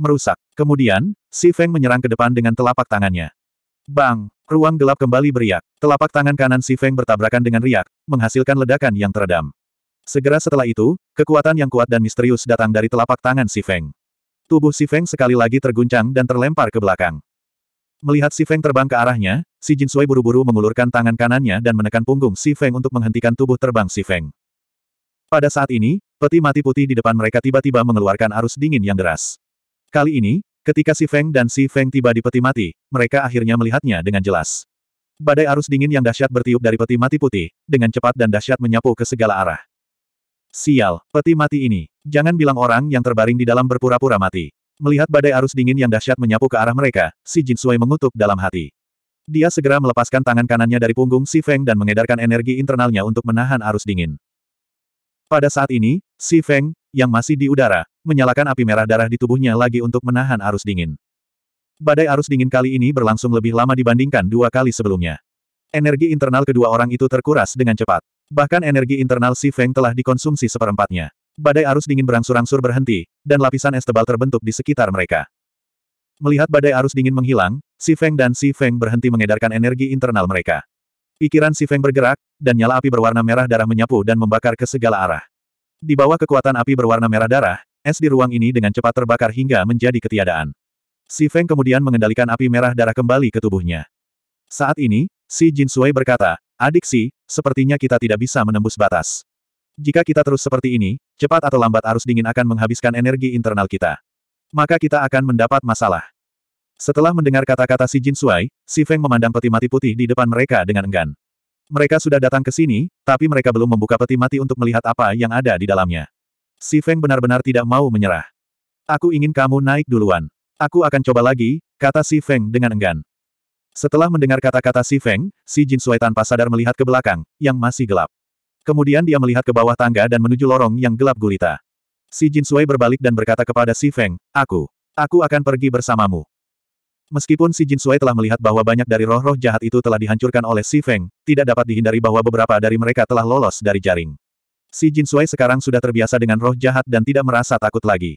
Merusak. Kemudian, Si Feng menyerang ke depan dengan telapak tangannya. Bang! Ruang gelap kembali beriak. Telapak tangan kanan Si Feng bertabrakan dengan riak, menghasilkan ledakan yang teredam. Segera setelah itu, kekuatan yang kuat dan misterius datang dari telapak tangan Si Feng. Tubuh Si Feng sekali lagi terguncang dan terlempar ke belakang. Melihat Si Feng terbang ke arahnya, Si Jin Sui buru-buru mengulurkan tangan kanannya dan menekan punggung Si Feng untuk menghentikan tubuh terbang Si Feng. Pada saat ini, peti mati putih di depan mereka tiba-tiba mengeluarkan arus dingin yang deras. Kali ini, ketika Si Feng dan Si Feng tiba di peti mati, mereka akhirnya melihatnya dengan jelas. Badai arus dingin yang dahsyat bertiup dari peti mati putih, dengan cepat dan dahsyat menyapu ke segala arah. Sial, peti mati ini. Jangan bilang orang yang terbaring di dalam berpura-pura mati. Melihat badai arus dingin yang dahsyat menyapu ke arah mereka, si Jin Sui mengutuk dalam hati. Dia segera melepaskan tangan kanannya dari punggung Si Feng dan mengedarkan energi internalnya untuk menahan arus dingin. Pada saat ini, Si Feng, yang masih di udara, menyalakan api merah darah di tubuhnya lagi untuk menahan arus dingin. Badai arus dingin kali ini berlangsung lebih lama dibandingkan dua kali sebelumnya. Energi internal kedua orang itu terkuras dengan cepat. Bahkan energi internal Si Feng telah dikonsumsi seperempatnya. Badai arus dingin berangsur-angsur berhenti, dan lapisan es tebal terbentuk di sekitar mereka. Melihat badai arus dingin menghilang, Si Feng dan Si Feng berhenti mengedarkan energi internal mereka. Pikiran Si Feng bergerak, dan nyala api berwarna merah darah menyapu dan membakar ke segala arah. Di bawah kekuatan api berwarna merah darah, es di ruang ini dengan cepat terbakar hingga menjadi ketiadaan. Si Feng kemudian mengendalikan api merah darah kembali ke tubuhnya. Saat ini, Si Jin Sui berkata, Adik Si, sepertinya kita tidak bisa menembus batas. Jika kita terus seperti ini, cepat atau lambat arus dingin akan menghabiskan energi internal kita. Maka kita akan mendapat masalah. Setelah mendengar kata-kata si Jin Suai, si Feng memandang peti mati putih di depan mereka dengan enggan. Mereka sudah datang ke sini, tapi mereka belum membuka peti mati untuk melihat apa yang ada di dalamnya. Si Feng benar-benar tidak mau menyerah. Aku ingin kamu naik duluan. Aku akan coba lagi, kata si Feng dengan enggan. Setelah mendengar kata-kata si Feng, si Jin Sui tanpa sadar melihat ke belakang, yang masih gelap. Kemudian dia melihat ke bawah tangga dan menuju lorong yang gelap gulita. Si Jin Sui berbalik dan berkata kepada Si Feng, Aku, aku akan pergi bersamamu. Meskipun Si Jin Sui telah melihat bahwa banyak dari roh-roh jahat itu telah dihancurkan oleh Si Feng, tidak dapat dihindari bahwa beberapa dari mereka telah lolos dari jaring. Si Jin Sui sekarang sudah terbiasa dengan roh jahat dan tidak merasa takut lagi.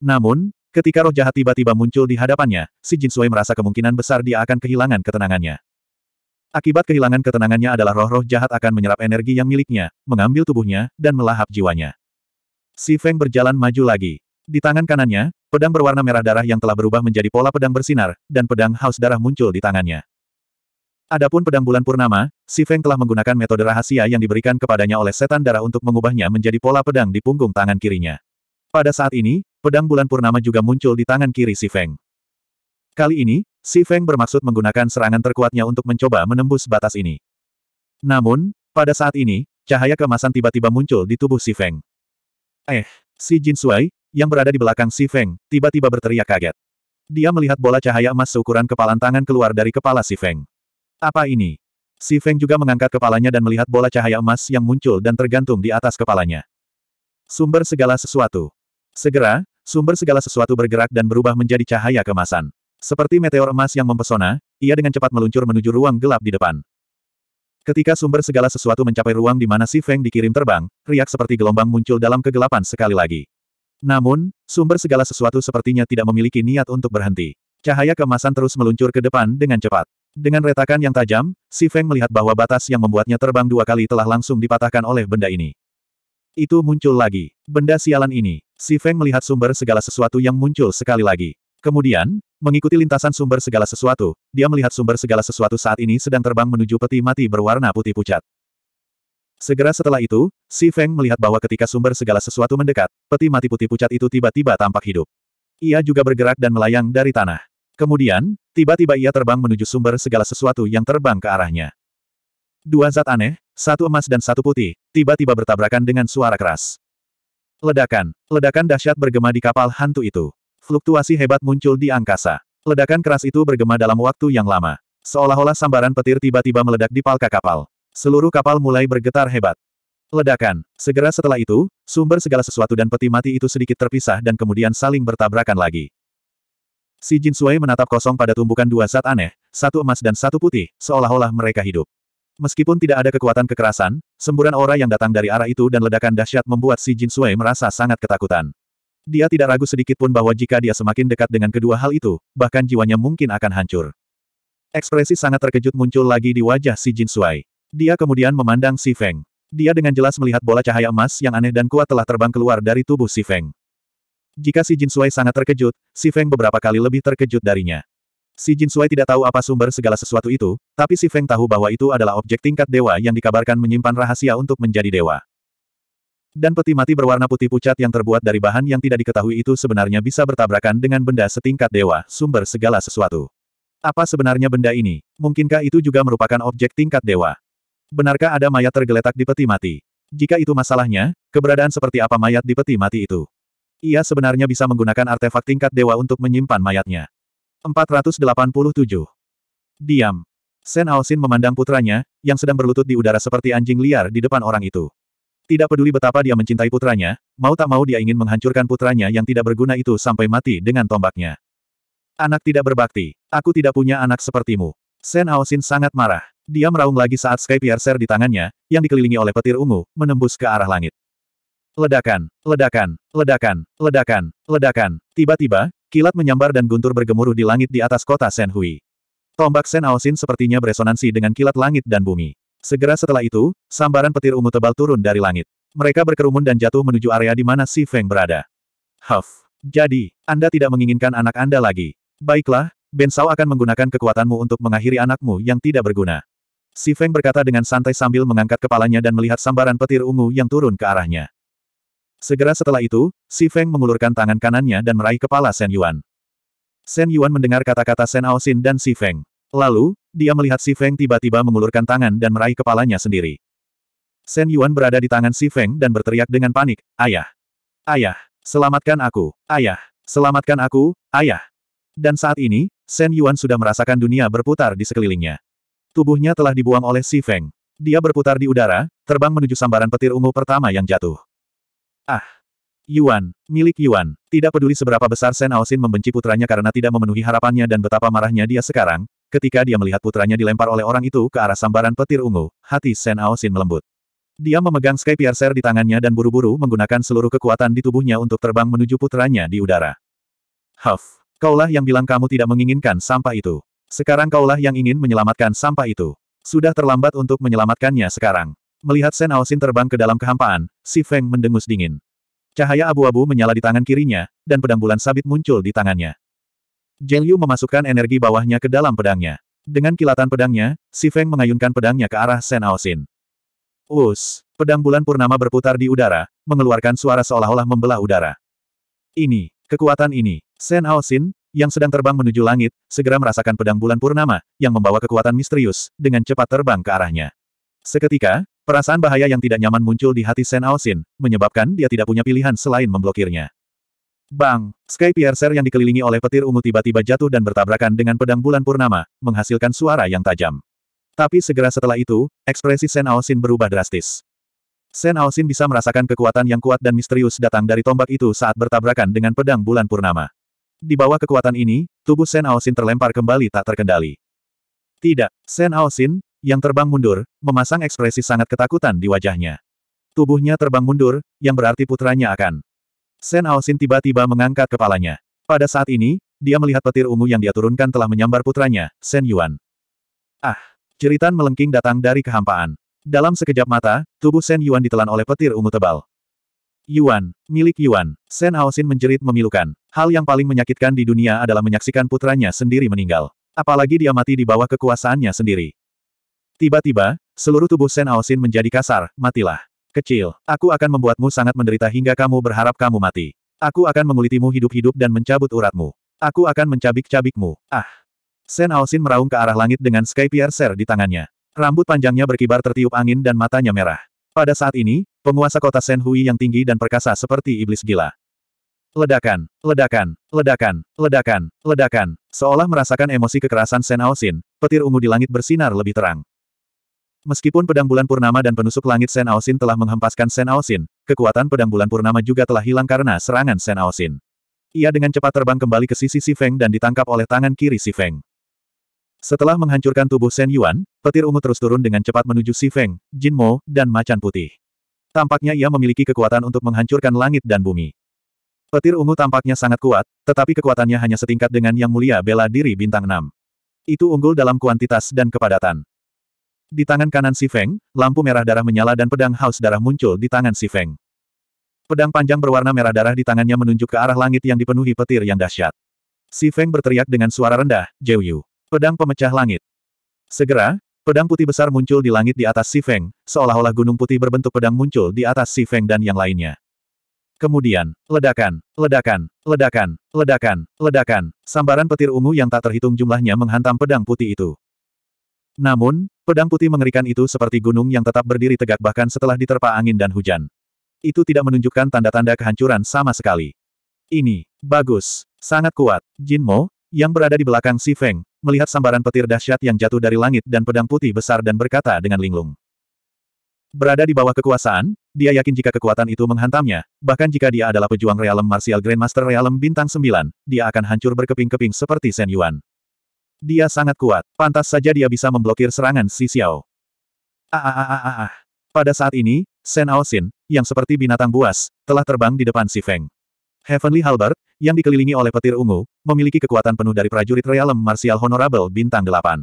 Namun, ketika roh jahat tiba-tiba muncul di hadapannya, si Jin Sui merasa kemungkinan besar dia akan kehilangan ketenangannya. Akibat kehilangan ketenangannya adalah roh-roh jahat akan menyerap energi yang miliknya, mengambil tubuhnya, dan melahap jiwanya. Si Feng berjalan maju lagi. Di tangan kanannya, pedang berwarna merah darah yang telah berubah menjadi pola pedang bersinar, dan pedang haus darah muncul di tangannya. Adapun pedang bulan purnama, Si Feng telah menggunakan metode rahasia yang diberikan kepadanya oleh setan darah untuk mengubahnya menjadi pola pedang di punggung tangan kirinya. Pada saat ini, pedang bulan purnama juga muncul di tangan kiri Si Feng. Kali ini, Si Feng bermaksud menggunakan serangan terkuatnya untuk mencoba menembus batas ini. Namun, pada saat ini, cahaya kemasan tiba-tiba muncul di tubuh Si Feng. Eh, si Jin Sui, yang berada di belakang Si Feng, tiba-tiba berteriak kaget. Dia melihat bola cahaya emas seukuran kepalan tangan keluar dari kepala Si Feng. Apa ini? Si Feng juga mengangkat kepalanya dan melihat bola cahaya emas yang muncul dan tergantung di atas kepalanya. Sumber segala sesuatu. Segera, sumber segala sesuatu bergerak dan berubah menjadi cahaya kemasan. Seperti meteor emas yang mempesona, ia dengan cepat meluncur menuju ruang gelap di depan. Ketika sumber segala sesuatu mencapai ruang di mana si Feng dikirim terbang, riak seperti gelombang muncul dalam kegelapan sekali lagi. Namun, sumber segala sesuatu sepertinya tidak memiliki niat untuk berhenti. Cahaya kemasan terus meluncur ke depan dengan cepat. Dengan retakan yang tajam, Si Feng melihat bahwa batas yang membuatnya terbang dua kali telah langsung dipatahkan oleh benda ini. Itu muncul lagi. Benda sialan ini. Si Feng melihat sumber segala sesuatu yang muncul sekali lagi. Kemudian, Mengikuti lintasan sumber segala sesuatu, dia melihat sumber segala sesuatu saat ini sedang terbang menuju peti mati berwarna putih pucat. Segera setelah itu, Si Feng melihat bahwa ketika sumber segala sesuatu mendekat, peti mati putih pucat itu tiba-tiba tampak hidup. Ia juga bergerak dan melayang dari tanah. Kemudian, tiba-tiba ia terbang menuju sumber segala sesuatu yang terbang ke arahnya. Dua zat aneh, satu emas dan satu putih, tiba-tiba bertabrakan dengan suara keras. Ledakan, ledakan dahsyat bergema di kapal hantu itu. Fluktuasi hebat muncul di angkasa. Ledakan keras itu bergema dalam waktu yang lama. Seolah-olah sambaran petir tiba-tiba meledak di palka kapal. Seluruh kapal mulai bergetar hebat. Ledakan. Segera setelah itu, sumber segala sesuatu dan peti mati itu sedikit terpisah dan kemudian saling bertabrakan lagi. Si Jin Sui menatap kosong pada tumbukan dua zat aneh, satu emas dan satu putih, seolah-olah mereka hidup. Meskipun tidak ada kekuatan kekerasan, semburan aura yang datang dari arah itu dan ledakan dahsyat membuat si Jin Sui merasa sangat ketakutan. Dia tidak ragu sedikit pun bahwa jika dia semakin dekat dengan kedua hal itu, bahkan jiwanya mungkin akan hancur. Ekspresi sangat terkejut muncul lagi di wajah si Jin Sui. Dia kemudian memandang Si Feng. Dia dengan jelas melihat bola cahaya emas yang aneh dan kuat telah terbang keluar dari tubuh Si Feng. Jika Si Jin Sui sangat terkejut, Si Feng beberapa kali lebih terkejut darinya. Si Jin Sui tidak tahu apa sumber segala sesuatu itu, tapi Si Feng tahu bahwa itu adalah objek tingkat dewa yang dikabarkan menyimpan rahasia untuk menjadi dewa. Dan peti mati berwarna putih pucat yang terbuat dari bahan yang tidak diketahui itu sebenarnya bisa bertabrakan dengan benda setingkat dewa, sumber segala sesuatu. Apa sebenarnya benda ini? Mungkinkah itu juga merupakan objek tingkat dewa? Benarkah ada mayat tergeletak di peti mati? Jika itu masalahnya, keberadaan seperti apa mayat di peti mati itu? Ia sebenarnya bisa menggunakan artefak tingkat dewa untuk menyimpan mayatnya. 487. Diam. Sen Aosin memandang putranya, yang sedang berlutut di udara seperti anjing liar di depan orang itu. Tidak peduli betapa dia mencintai putranya, mau tak mau dia ingin menghancurkan putranya yang tidak berguna itu sampai mati dengan tombaknya. Anak tidak berbakti. Aku tidak punya anak sepertimu. Sen Aosin sangat marah. Dia meraung lagi saat Sky Piercer di tangannya, yang dikelilingi oleh petir ungu, menembus ke arah langit. Ledakan, ledakan, ledakan, ledakan, ledakan. Tiba-tiba, kilat menyambar dan guntur bergemuruh di langit di atas kota Hui. Tombak Sen Aosin sepertinya beresonansi dengan kilat langit dan bumi. Segera setelah itu, sambaran petir ungu tebal turun dari langit. Mereka berkerumun dan jatuh menuju area di mana Si Feng berada. Huff. Jadi, Anda tidak menginginkan anak Anda lagi. Baiklah, Ben Sao akan menggunakan kekuatanmu untuk mengakhiri anakmu yang tidak berguna. Si Feng berkata dengan santai sambil mengangkat kepalanya dan melihat sambaran petir ungu yang turun ke arahnya. Segera setelah itu, Si Feng mengulurkan tangan kanannya dan meraih kepala Shen Yuan. Shen Yuan mendengar kata-kata Shen Aosin dan Si Feng. Lalu, dia melihat Si Feng tiba-tiba mengulurkan tangan dan meraih kepalanya sendiri. Shen Yuan berada di tangan Si Feng dan berteriak dengan panik, Ayah! Ayah! Selamatkan aku! Ayah! Selamatkan aku, ayah! Dan saat ini, Shen Yuan sudah merasakan dunia berputar di sekelilingnya. Tubuhnya telah dibuang oleh Si Feng. Dia berputar di udara, terbang menuju sambaran petir ungu pertama yang jatuh. Ah! Yuan, milik Yuan. Tidak peduli seberapa besar Shen Aosin membenci putranya karena tidak memenuhi harapannya dan betapa marahnya dia sekarang, Ketika dia melihat putranya dilempar oleh orang itu ke arah sambaran petir ungu, hati Sen Aosin melembut. Dia memegang Sky Piercer di tangannya dan buru-buru menggunakan seluruh kekuatan di tubuhnya untuk terbang menuju putranya di udara. Huff, kaulah yang bilang kamu tidak menginginkan sampah itu. Sekarang kaulah yang ingin menyelamatkan sampah itu. Sudah terlambat untuk menyelamatkannya sekarang. Melihat Sen Aosin terbang ke dalam kehampaan, si Feng mendengus dingin. Cahaya abu-abu menyala di tangan kirinya, dan pedang bulan sabit muncul di tangannya. Zheng Yu memasukkan energi bawahnya ke dalam pedangnya. Dengan kilatan pedangnya, Si Feng mengayunkan pedangnya ke arah Sen Aosin. Us! Pedang bulan purnama berputar di udara, mengeluarkan suara seolah-olah membelah udara. Ini, kekuatan ini. Sen Aosin, yang sedang terbang menuju langit, segera merasakan pedang bulan purnama, yang membawa kekuatan misterius, dengan cepat terbang ke arahnya. Seketika, perasaan bahaya yang tidak nyaman muncul di hati Sen Aosin, menyebabkan dia tidak punya pilihan selain memblokirnya. Bang! Sky Piercer yang dikelilingi oleh petir ungu tiba-tiba jatuh dan bertabrakan dengan pedang bulan purnama, menghasilkan suara yang tajam. Tapi segera setelah itu, ekspresi Sen Aosin berubah drastis. Sen Aosin bisa merasakan kekuatan yang kuat dan misterius datang dari tombak itu saat bertabrakan dengan pedang bulan purnama. Di bawah kekuatan ini, tubuh Sen Aosin terlempar kembali tak terkendali. Tidak, Sen Aosin, yang terbang mundur, memasang ekspresi sangat ketakutan di wajahnya. Tubuhnya terbang mundur, yang berarti putranya akan Sen Aosin tiba-tiba mengangkat kepalanya. Pada saat ini, dia melihat petir ungu yang dia turunkan telah menyambar putranya, Sen Yuan. Ah! Jeritan melengking datang dari kehampaan. Dalam sekejap mata, tubuh Sen Yuan ditelan oleh petir ungu tebal. Yuan, milik Yuan, Sen Aosin menjerit memilukan. Hal yang paling menyakitkan di dunia adalah menyaksikan putranya sendiri meninggal. Apalagi dia mati di bawah kekuasaannya sendiri. Tiba-tiba, seluruh tubuh Sen Aosin menjadi kasar, matilah. Kecil, aku akan membuatmu sangat menderita hingga kamu berharap kamu mati. Aku akan mengulitimu hidup-hidup dan mencabut uratmu. Aku akan mencabik-cabikmu. Ah! Sen Aosin meraung ke arah langit dengan Sky Piercer di tangannya. Rambut panjangnya berkibar tertiup angin dan matanya merah. Pada saat ini, penguasa kota Sen Hui yang tinggi dan perkasa seperti iblis gila. Ledakan, ledakan, ledakan, ledakan, ledakan. Seolah merasakan emosi kekerasan Sen Aosin, petir ungu di langit bersinar lebih terang. Meskipun pedang bulan purnama dan penusuk langit Sen Aosin telah menghempaskan Sen Aosin, kekuatan pedang bulan purnama juga telah hilang karena serangan Sen Aosin. Ia dengan cepat terbang kembali ke sisi Si Feng dan ditangkap oleh tangan kiri Si Feng. Setelah menghancurkan tubuh Sen Yuan, petir ungu terus turun dengan cepat menuju Si Feng, Jin Mo, dan Macan Putih. Tampaknya ia memiliki kekuatan untuk menghancurkan langit dan bumi. Petir ungu tampaknya sangat kuat, tetapi kekuatannya hanya setingkat dengan Yang Mulia Bela Diri Bintang 6. Itu unggul dalam kuantitas dan kepadatan. Di tangan kanan Si Feng, lampu merah darah menyala dan pedang haus darah muncul di tangan Si Feng. Pedang panjang berwarna merah darah di tangannya menunjuk ke arah langit yang dipenuhi petir yang dahsyat. Si Feng berteriak dengan suara rendah, Jiu Pedang pemecah langit. Segera, pedang putih besar muncul di langit di atas Si Feng, seolah-olah gunung putih berbentuk pedang muncul di atas Si Feng dan yang lainnya. Kemudian, ledakan, ledakan, ledakan, ledakan, ledakan, sambaran petir ungu yang tak terhitung jumlahnya menghantam pedang putih itu. Namun, pedang putih mengerikan itu seperti gunung yang tetap berdiri tegak bahkan setelah diterpa angin dan hujan. Itu tidak menunjukkan tanda-tanda kehancuran sama sekali. Ini, bagus, sangat kuat. Jin Mo, yang berada di belakang Si Feng, melihat sambaran petir dahsyat yang jatuh dari langit dan pedang putih besar dan berkata dengan linglung. Berada di bawah kekuasaan, dia yakin jika kekuatan itu menghantamnya, bahkan jika dia adalah pejuang realem martial grandmaster realem bintang 9, dia akan hancur berkeping-keping seperti Sen Yuan. Dia sangat kuat, pantas saja dia bisa memblokir serangan Si Xiao. Ah ah ah ah ah. Pada saat ini, Sen Aosin, yang seperti binatang buas, telah terbang di depan Si Feng. Heavenly Halbert, yang dikelilingi oleh petir ungu, memiliki kekuatan penuh dari prajurit realem martial honorable bintang delapan.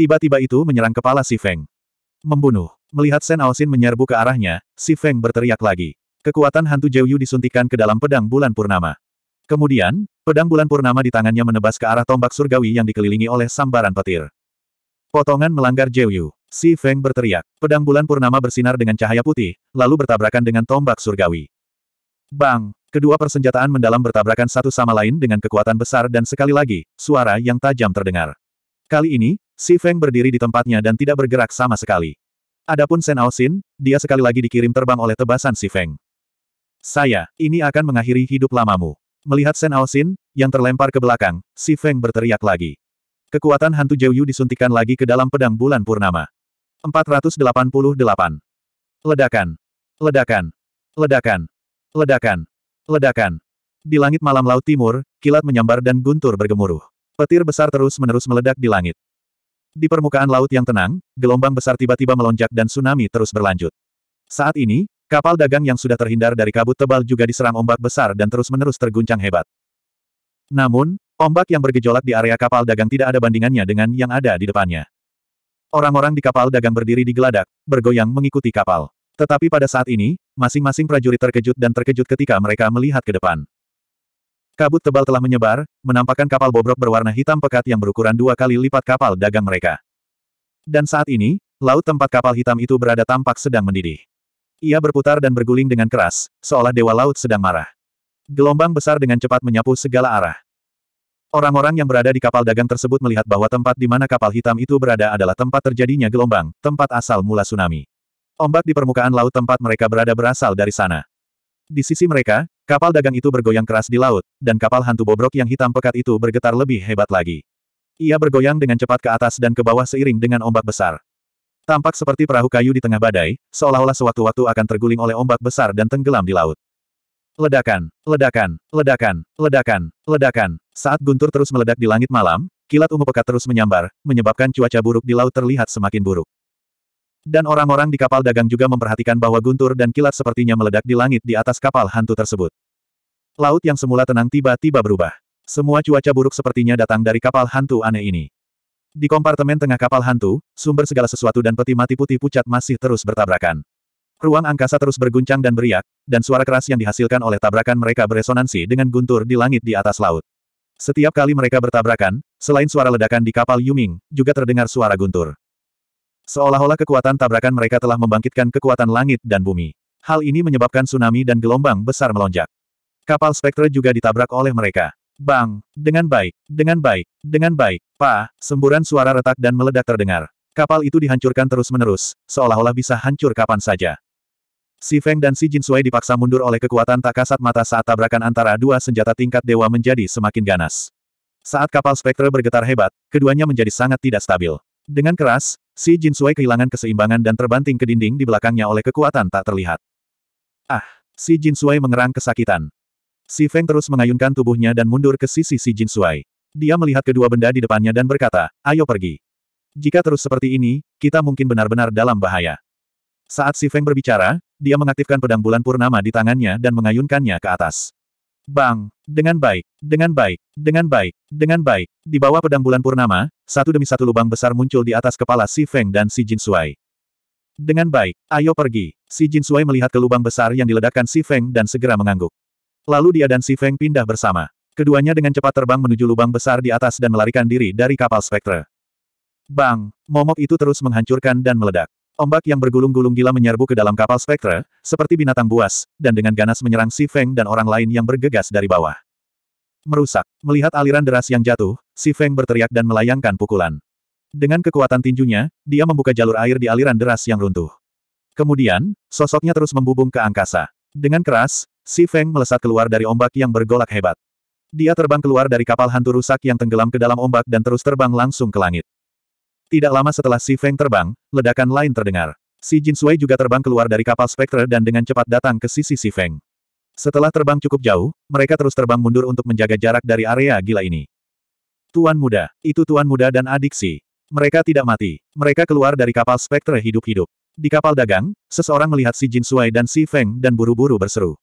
Tiba-tiba itu menyerang kepala Si Feng. Membunuh. Melihat Sen Aosin menyerbu ke arahnya, Si Feng berteriak lagi. Kekuatan hantu Jiu Yu disuntikan ke dalam pedang bulan purnama. Kemudian, pedang bulan purnama di tangannya menebas ke arah tombak surgawi yang dikelilingi oleh sambaran petir. Potongan melanggar Jeyu. Si Feng berteriak. Pedang bulan purnama bersinar dengan cahaya putih, lalu bertabrakan dengan tombak surgawi. Bang! Kedua persenjataan mendalam bertabrakan satu sama lain dengan kekuatan besar dan sekali lagi, suara yang tajam terdengar. Kali ini, Si Feng berdiri di tempatnya dan tidak bergerak sama sekali. Adapun Sen Aosin, dia sekali lagi dikirim terbang oleh tebasan Si Feng. Saya, ini akan mengakhiri hidup lamamu. Melihat Sen Aosin, yang terlempar ke belakang, Si Feng berteriak lagi. Kekuatan hantu Zhou Yu disuntikan lagi ke dalam pedang bulan purnama. 488. Ledakan. Ledakan. Ledakan. Ledakan. Ledakan. Di langit malam laut timur, kilat menyambar dan guntur bergemuruh. Petir besar terus-menerus meledak di langit. Di permukaan laut yang tenang, gelombang besar tiba-tiba melonjak dan tsunami terus berlanjut. Saat ini, Kapal dagang yang sudah terhindar dari kabut tebal juga diserang ombak besar dan terus-menerus terguncang hebat. Namun, ombak yang bergejolak di area kapal dagang tidak ada bandingannya dengan yang ada di depannya. Orang-orang di kapal dagang berdiri di geladak, bergoyang mengikuti kapal. Tetapi pada saat ini, masing-masing prajurit terkejut dan terkejut ketika mereka melihat ke depan. Kabut tebal telah menyebar, menampakkan kapal bobrok berwarna hitam pekat yang berukuran dua kali lipat kapal dagang mereka. Dan saat ini, laut tempat kapal hitam itu berada tampak sedang mendidih. Ia berputar dan berguling dengan keras, seolah dewa laut sedang marah. Gelombang besar dengan cepat menyapu segala arah. Orang-orang yang berada di kapal dagang tersebut melihat bahwa tempat di mana kapal hitam itu berada adalah tempat terjadinya gelombang, tempat asal mula tsunami. Ombak di permukaan laut tempat mereka berada berasal dari sana. Di sisi mereka, kapal dagang itu bergoyang keras di laut, dan kapal hantu bobrok yang hitam pekat itu bergetar lebih hebat lagi. Ia bergoyang dengan cepat ke atas dan ke bawah seiring dengan ombak besar. Tampak seperti perahu kayu di tengah badai, seolah-olah sewaktu-waktu akan terguling oleh ombak besar dan tenggelam di laut. Ledakan, ledakan, ledakan, ledakan, ledakan. Saat guntur terus meledak di langit malam, kilat ungu pekat terus menyambar, menyebabkan cuaca buruk di laut terlihat semakin buruk. Dan orang-orang di kapal dagang juga memperhatikan bahwa guntur dan kilat sepertinya meledak di langit di atas kapal hantu tersebut. Laut yang semula tenang tiba-tiba berubah. Semua cuaca buruk sepertinya datang dari kapal hantu aneh ini. Di kompartemen tengah kapal hantu, sumber segala sesuatu dan peti mati putih pucat masih terus bertabrakan. Ruang angkasa terus berguncang dan beriak, dan suara keras yang dihasilkan oleh tabrakan mereka beresonansi dengan guntur di langit di atas laut. Setiap kali mereka bertabrakan, selain suara ledakan di kapal Yuming, juga terdengar suara guntur. Seolah-olah kekuatan tabrakan mereka telah membangkitkan kekuatan langit dan bumi. Hal ini menyebabkan tsunami dan gelombang besar melonjak. Kapal Spectre juga ditabrak oleh mereka. Bang, dengan baik, dengan baik, dengan baik. Pa, semburan suara retak dan meledak terdengar. Kapal itu dihancurkan terus-menerus, seolah-olah bisa hancur kapan saja. Si Feng dan si Jin Sui dipaksa mundur oleh kekuatan tak kasat mata saat tabrakan antara dua senjata tingkat dewa menjadi semakin ganas. Saat kapal spektre bergetar hebat, keduanya menjadi sangat tidak stabil. Dengan keras, si Jin Sui kehilangan keseimbangan dan terbanting ke dinding di belakangnya oleh kekuatan tak terlihat. Ah, si Jin Sui mengerang kesakitan. Si Feng terus mengayunkan tubuhnya dan mundur ke sisi si Jin Sui. Dia melihat kedua benda di depannya dan berkata, ayo pergi. Jika terus seperti ini, kita mungkin benar-benar dalam bahaya. Saat Si Feng berbicara, dia mengaktifkan pedang bulan purnama di tangannya dan mengayunkannya ke atas. Bang! Dengan baik, dengan baik, dengan baik, dengan baik. Di bawah pedang bulan purnama, satu demi satu lubang besar muncul di atas kepala Si Feng dan Si Jin Sui. Dengan baik, ayo pergi. Si Jin Sui melihat ke lubang besar yang diledakkan Si Feng dan segera mengangguk. Lalu dia dan Si Feng pindah bersama. Keduanya dengan cepat terbang menuju lubang besar di atas dan melarikan diri dari kapal spektre. Bang! Momok itu terus menghancurkan dan meledak. Ombak yang bergulung-gulung gila menyerbu ke dalam kapal spektre, seperti binatang buas, dan dengan ganas menyerang Si Feng dan orang lain yang bergegas dari bawah. Merusak. Melihat aliran deras yang jatuh, Si Feng berteriak dan melayangkan pukulan. Dengan kekuatan tinjunya, dia membuka jalur air di aliran deras yang runtuh. Kemudian, sosoknya terus membubung ke angkasa. Dengan keras, Si Feng melesat keluar dari ombak yang bergolak hebat. Dia terbang keluar dari kapal hantu rusak yang tenggelam ke dalam ombak dan terus terbang langsung ke langit. Tidak lama setelah Si Feng terbang, ledakan lain terdengar. Si Jin Sui juga terbang keluar dari kapal Spectre dan dengan cepat datang ke sisi Si Feng. Setelah terbang cukup jauh, mereka terus terbang mundur untuk menjaga jarak dari area gila ini. Tuan muda, itu tuan muda dan adik Si. Mereka tidak mati. Mereka keluar dari kapal Spectre hidup-hidup. Di kapal dagang, seseorang melihat si Jin Sui dan si Feng dan buru-buru berseru.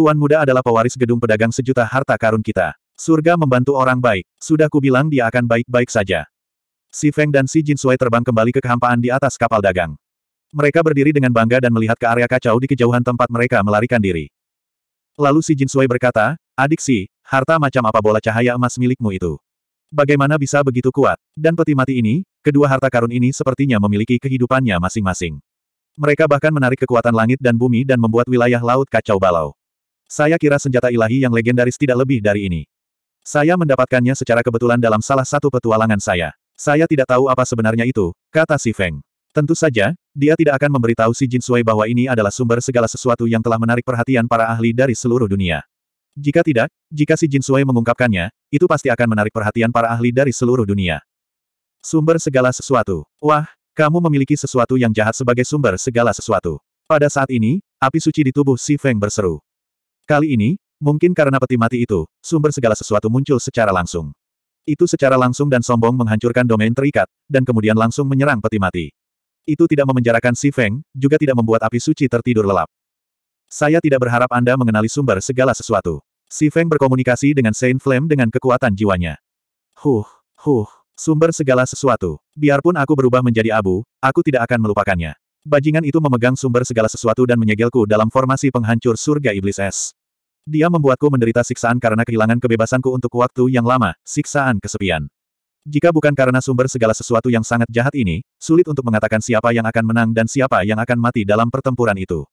Tuan muda adalah pewaris gedung pedagang sejuta harta karun kita. Surga membantu orang baik. Sudah kubilang dia akan baik-baik saja. Si Feng dan si Jin Sui terbang kembali ke kehampaan di atas kapal dagang. Mereka berdiri dengan bangga dan melihat ke area kacau di kejauhan tempat mereka melarikan diri. Lalu si Jin Sui berkata, Adik si, harta macam apa bola cahaya emas milikmu itu? Bagaimana bisa begitu kuat? Dan peti mati ini, kedua harta karun ini sepertinya memiliki kehidupannya masing-masing. Mereka bahkan menarik kekuatan langit dan bumi dan membuat wilayah laut kacau balau. Saya kira senjata ilahi yang legendaris tidak lebih dari ini. Saya mendapatkannya secara kebetulan dalam salah satu petualangan saya. Saya tidak tahu apa sebenarnya itu, kata si Feng. Tentu saja, dia tidak akan memberitahu si Jin Sui bahwa ini adalah sumber segala sesuatu yang telah menarik perhatian para ahli dari seluruh dunia. Jika tidak, jika si Jin Sui mengungkapkannya, itu pasti akan menarik perhatian para ahli dari seluruh dunia. Sumber segala sesuatu. Wah, kamu memiliki sesuatu yang jahat sebagai sumber segala sesuatu. Pada saat ini, api suci di tubuh Si Feng berseru. Kali ini, mungkin karena peti mati itu, sumber segala sesuatu muncul secara langsung. Itu secara langsung dan sombong menghancurkan domain terikat, dan kemudian langsung menyerang peti mati. Itu tidak memenjarakan Si Feng, juga tidak membuat api suci tertidur lelap. Saya tidak berharap Anda mengenali sumber segala sesuatu. Si Feng berkomunikasi dengan Saint Flame dengan kekuatan jiwanya. Huh, huh, sumber segala sesuatu. Biarpun aku berubah menjadi abu, aku tidak akan melupakannya. Bajingan itu memegang sumber segala sesuatu dan menyegelku dalam formasi penghancur surga iblis es. Dia membuatku menderita siksaan karena kehilangan kebebasanku untuk waktu yang lama, siksaan kesepian. Jika bukan karena sumber segala sesuatu yang sangat jahat ini, sulit untuk mengatakan siapa yang akan menang dan siapa yang akan mati dalam pertempuran itu.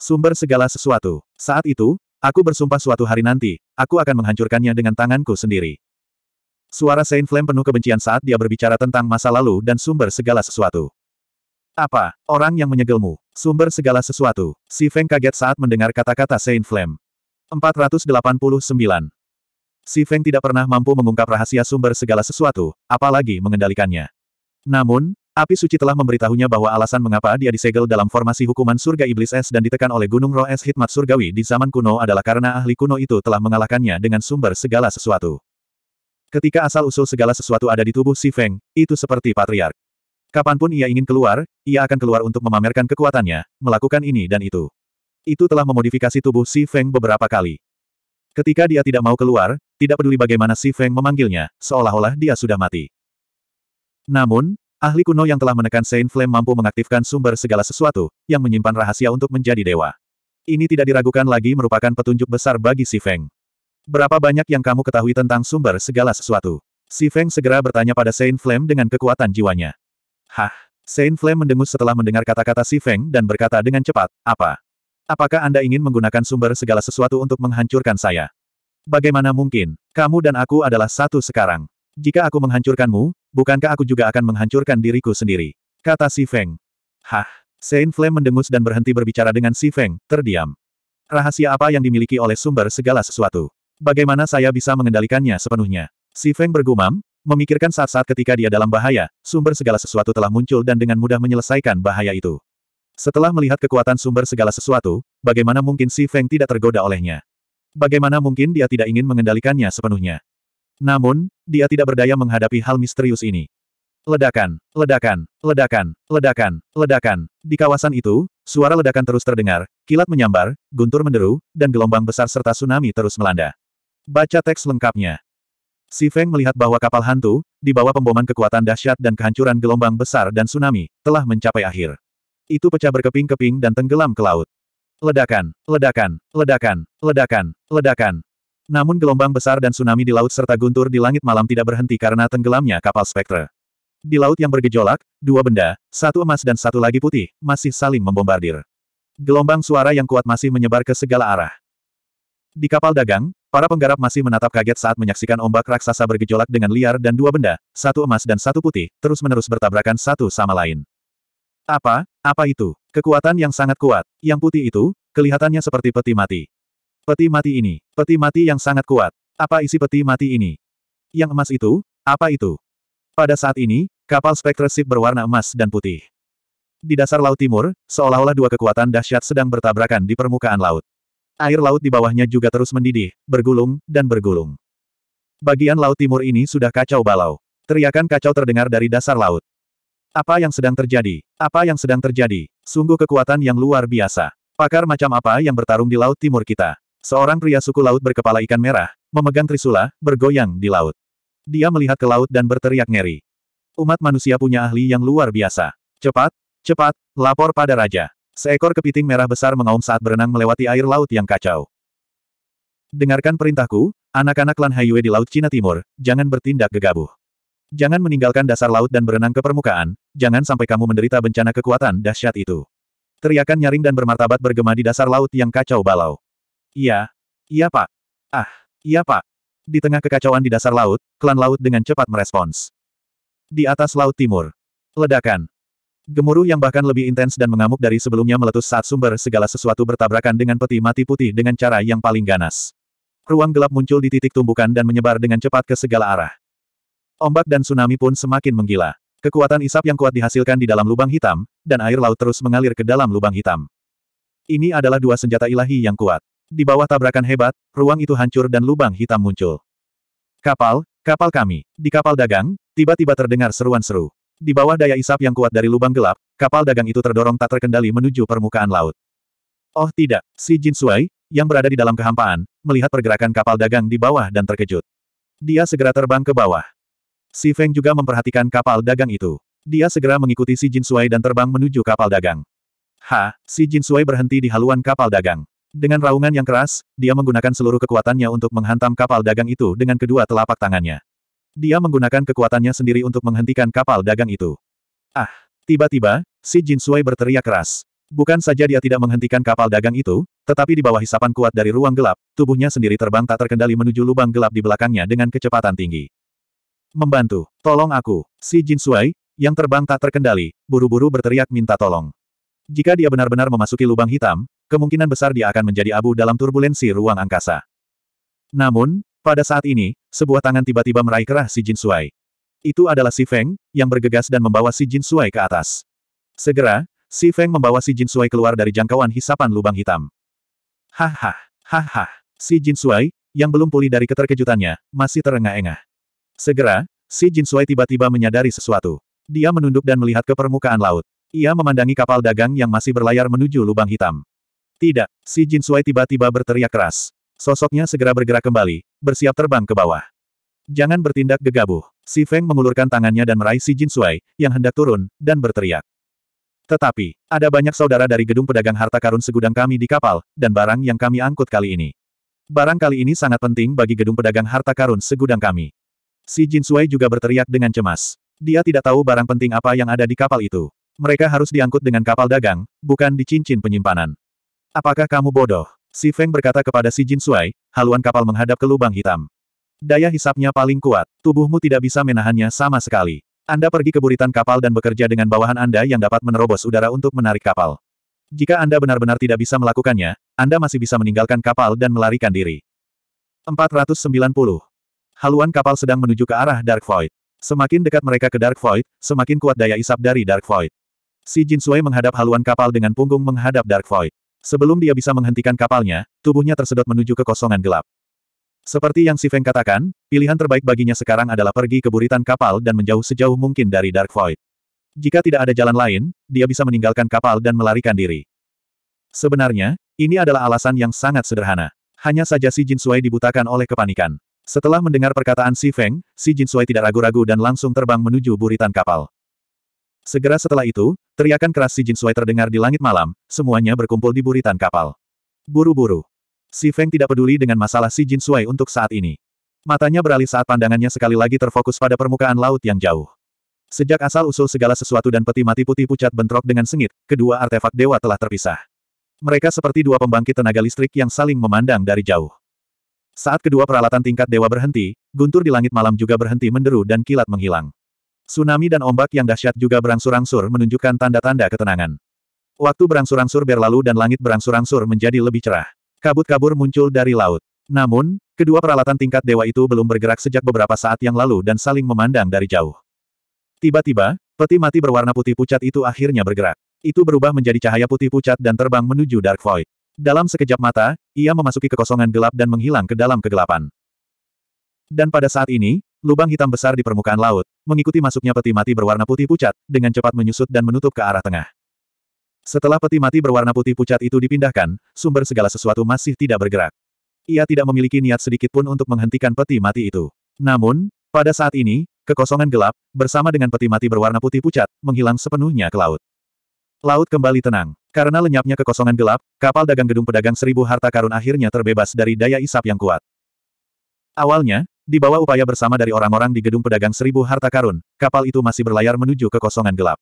Sumber segala sesuatu. Saat itu, aku bersumpah suatu hari nanti, aku akan menghancurkannya dengan tanganku sendiri. Suara Saint Flame penuh kebencian saat dia berbicara tentang masa lalu dan sumber segala sesuatu. Apa, orang yang menyegelmu, sumber segala sesuatu, si Feng kaget saat mendengar kata-kata Saint Flame. 489. Si Feng tidak pernah mampu mengungkap rahasia sumber segala sesuatu, apalagi mengendalikannya. Namun, api suci telah memberitahunya bahwa alasan mengapa dia disegel dalam formasi hukuman surga iblis es dan ditekan oleh gunung roh es hikmat surgawi di zaman kuno adalah karena ahli kuno itu telah mengalahkannya dengan sumber segala sesuatu. Ketika asal-usul segala sesuatu ada di tubuh Si Feng, itu seperti patriark. Kapanpun ia ingin keluar, ia akan keluar untuk memamerkan kekuatannya, melakukan ini dan itu itu telah memodifikasi tubuh Si Feng beberapa kali. Ketika dia tidak mau keluar, tidak peduli bagaimana Si Feng memanggilnya, seolah-olah dia sudah mati. Namun, ahli kuno yang telah menekan Saint Flame mampu mengaktifkan sumber segala sesuatu, yang menyimpan rahasia untuk menjadi dewa. Ini tidak diragukan lagi merupakan petunjuk besar bagi Si Feng. Berapa banyak yang kamu ketahui tentang sumber segala sesuatu? Si Feng segera bertanya pada Saint Flame dengan kekuatan jiwanya. Hah? Saint Flame mendengus setelah mendengar kata-kata Si Feng dan berkata dengan cepat, apa? Apakah Anda ingin menggunakan sumber segala sesuatu untuk menghancurkan saya? Bagaimana mungkin? Kamu dan aku adalah satu sekarang. Jika aku menghancurkanmu, bukankah aku juga akan menghancurkan diriku sendiri? Kata Si Feng. Hah? Saint Flame mendengus dan berhenti berbicara dengan Si Feng, terdiam. Rahasia apa yang dimiliki oleh sumber segala sesuatu? Bagaimana saya bisa mengendalikannya sepenuhnya? Si Feng bergumam, memikirkan saat-saat ketika dia dalam bahaya, sumber segala sesuatu telah muncul dan dengan mudah menyelesaikan bahaya itu. Setelah melihat kekuatan sumber segala sesuatu, bagaimana mungkin Si Feng tidak tergoda olehnya? Bagaimana mungkin dia tidak ingin mengendalikannya sepenuhnya? Namun, dia tidak berdaya menghadapi hal misterius ini. Ledakan, ledakan, ledakan, ledakan, ledakan. Di kawasan itu, suara ledakan terus terdengar, kilat menyambar, guntur menderu, dan gelombang besar serta tsunami terus melanda. Baca teks lengkapnya. Si Feng melihat bahwa kapal hantu, di bawah pemboman kekuatan dahsyat dan kehancuran gelombang besar dan tsunami, telah mencapai akhir. Itu pecah berkeping-keping dan tenggelam ke laut. Ledakan, ledakan, ledakan, ledakan, ledakan. Namun gelombang besar dan tsunami di laut serta guntur di langit malam tidak berhenti karena tenggelamnya kapal spektre. Di laut yang bergejolak, dua benda, satu emas dan satu lagi putih, masih saling membombardir. Gelombang suara yang kuat masih menyebar ke segala arah. Di kapal dagang, Para penggarap masih menatap kaget saat menyaksikan ombak raksasa bergejolak dengan liar dan dua benda, satu emas dan satu putih, terus-menerus bertabrakan satu sama lain. Apa, apa itu? Kekuatan yang sangat kuat. Yang putih itu, kelihatannya seperti peti mati. Peti mati ini, peti mati yang sangat kuat. Apa isi peti mati ini? Yang emas itu, apa itu? Pada saat ini, kapal spektrasip berwarna emas dan putih. Di dasar Laut Timur, seolah-olah dua kekuatan dahsyat sedang bertabrakan di permukaan laut. Air laut di bawahnya juga terus mendidih, bergulung, dan bergulung. Bagian Laut Timur ini sudah kacau balau. Teriakan kacau terdengar dari dasar laut. Apa yang sedang terjadi? Apa yang sedang terjadi? Sungguh kekuatan yang luar biasa. Pakar macam apa yang bertarung di Laut Timur kita? Seorang pria suku laut berkepala ikan merah, memegang trisula, bergoyang di laut. Dia melihat ke laut dan berteriak ngeri. Umat manusia punya ahli yang luar biasa. Cepat, cepat, lapor pada raja. Seekor kepiting merah besar mengaum saat berenang melewati air laut yang kacau. Dengarkan perintahku, anak-anak klan Haiyue di Laut Cina Timur, jangan bertindak gegabah. Jangan meninggalkan dasar laut dan berenang ke permukaan, jangan sampai kamu menderita bencana kekuatan dahsyat itu. Teriakan nyaring dan bermartabat bergema di dasar laut yang kacau balau. Iya. Iya pak. Ah. Iya pak. Di tengah kekacauan di dasar laut, klan laut dengan cepat merespons. Di atas laut timur. Ledakan. Gemuruh yang bahkan lebih intens dan mengamuk dari sebelumnya meletus saat sumber segala sesuatu bertabrakan dengan peti mati putih dengan cara yang paling ganas. Ruang gelap muncul di titik tumbukan dan menyebar dengan cepat ke segala arah. Ombak dan tsunami pun semakin menggila. Kekuatan isap yang kuat dihasilkan di dalam lubang hitam, dan air laut terus mengalir ke dalam lubang hitam. Ini adalah dua senjata ilahi yang kuat. Di bawah tabrakan hebat, ruang itu hancur dan lubang hitam muncul. Kapal, kapal kami. Di kapal dagang, tiba-tiba terdengar seruan seru. Di bawah daya isap yang kuat dari lubang gelap, kapal dagang itu terdorong tak terkendali menuju permukaan laut. Oh tidak, si Jin Sui, yang berada di dalam kehampaan, melihat pergerakan kapal dagang di bawah dan terkejut. Dia segera terbang ke bawah. Si Feng juga memperhatikan kapal dagang itu. Dia segera mengikuti si Jin Sui dan terbang menuju kapal dagang. Ha, si Jin Sui berhenti di haluan kapal dagang. Dengan raungan yang keras, dia menggunakan seluruh kekuatannya untuk menghantam kapal dagang itu dengan kedua telapak tangannya. Dia menggunakan kekuatannya sendiri untuk menghentikan kapal dagang itu. Ah, tiba-tiba, si Jin Sui berteriak keras. Bukan saja dia tidak menghentikan kapal dagang itu, tetapi di bawah hisapan kuat dari ruang gelap, tubuhnya sendiri terbang tak terkendali menuju lubang gelap di belakangnya dengan kecepatan tinggi. Membantu, tolong aku. Si Jin Sui, yang terbang tak terkendali, buru-buru berteriak minta tolong. Jika dia benar-benar memasuki lubang hitam, kemungkinan besar dia akan menjadi abu dalam turbulensi ruang angkasa. Namun, pada saat ini, sebuah tangan tiba-tiba meraih kerah si Jin Sui. Itu adalah si Feng, yang bergegas dan membawa si Jin Sui ke atas. Segera, si Feng membawa si Jin Sui keluar dari jangkauan hisapan lubang hitam. Hahaha, hahaha, si Jin Sui, yang belum pulih dari keterkejutannya, masih terengah-engah. Segera, si Jin Sui tiba-tiba menyadari sesuatu. Dia menunduk dan melihat ke permukaan laut. Ia memandangi kapal dagang yang masih berlayar menuju lubang hitam. Tidak, si Jin Sui tiba-tiba berteriak keras. Sosoknya segera bergerak kembali, bersiap terbang ke bawah. Jangan bertindak gegabah. Si Feng mengulurkan tangannya dan meraih si Jin Sui, yang hendak turun, dan berteriak. Tetapi, ada banyak saudara dari gedung pedagang harta karun segudang kami di kapal, dan barang yang kami angkut kali ini. Barang kali ini sangat penting bagi gedung pedagang harta karun segudang kami. Si Jin Sui juga berteriak dengan cemas. Dia tidak tahu barang penting apa yang ada di kapal itu. Mereka harus diangkut dengan kapal dagang, bukan di cincin penyimpanan. Apakah kamu bodoh? Si Feng berkata kepada si Jin Sui, haluan kapal menghadap ke lubang hitam. Daya hisapnya paling kuat, tubuhmu tidak bisa menahannya sama sekali. Anda pergi ke buritan kapal dan bekerja dengan bawahan Anda yang dapat menerobos udara untuk menarik kapal. Jika Anda benar-benar tidak bisa melakukannya, Anda masih bisa meninggalkan kapal dan melarikan diri. 490. Haluan kapal sedang menuju ke arah Dark Void. Semakin dekat mereka ke Dark Void, semakin kuat daya isap dari Dark Void. Si Jin Sui menghadap haluan kapal dengan punggung menghadap Dark Void. Sebelum dia bisa menghentikan kapalnya, tubuhnya tersedot menuju kekosongan gelap. Seperti yang Si Feng katakan, pilihan terbaik baginya sekarang adalah pergi ke buritan kapal dan menjauh sejauh mungkin dari Dark Void. Jika tidak ada jalan lain, dia bisa meninggalkan kapal dan melarikan diri. Sebenarnya, ini adalah alasan yang sangat sederhana. Hanya saja si Jin Sui dibutakan oleh kepanikan. Setelah mendengar perkataan Si Feng, Si Jin Jinsui tidak ragu-ragu dan langsung terbang menuju buritan kapal. Segera setelah itu, teriakan keras Si Jin Jinsui terdengar di langit malam, semuanya berkumpul di buritan kapal. Buru-buru. Si Feng tidak peduli dengan masalah Si Jin Jinsui untuk saat ini. Matanya beralih saat pandangannya sekali lagi terfokus pada permukaan laut yang jauh. Sejak asal-usul segala sesuatu dan peti mati putih pucat bentrok dengan sengit, kedua artefak dewa telah terpisah. Mereka seperti dua pembangkit tenaga listrik yang saling memandang dari jauh. Saat kedua peralatan tingkat dewa berhenti, guntur di langit malam juga berhenti menderu dan kilat menghilang. Tsunami dan ombak yang dahsyat juga berangsur-angsur menunjukkan tanda-tanda ketenangan. Waktu berangsur-angsur berlalu dan langit berangsur-angsur menjadi lebih cerah. Kabut kabur muncul dari laut. Namun, kedua peralatan tingkat dewa itu belum bergerak sejak beberapa saat yang lalu dan saling memandang dari jauh. Tiba-tiba, peti mati berwarna putih pucat itu akhirnya bergerak. Itu berubah menjadi cahaya putih pucat dan terbang menuju Dark Void. Dalam sekejap mata, ia memasuki kekosongan gelap dan menghilang ke dalam kegelapan. Dan pada saat ini, lubang hitam besar di permukaan laut, mengikuti masuknya peti mati berwarna putih pucat, dengan cepat menyusut dan menutup ke arah tengah. Setelah peti mati berwarna putih pucat itu dipindahkan, sumber segala sesuatu masih tidak bergerak. Ia tidak memiliki niat sedikit pun untuk menghentikan peti mati itu. Namun, pada saat ini, kekosongan gelap, bersama dengan peti mati berwarna putih pucat, menghilang sepenuhnya ke laut. Laut kembali tenang. Karena lenyapnya kekosongan gelap, kapal dagang gedung pedagang seribu harta karun akhirnya terbebas dari daya isap yang kuat. Awalnya, di bawah upaya bersama dari orang-orang di gedung pedagang seribu harta karun, kapal itu masih berlayar menuju kekosongan gelap.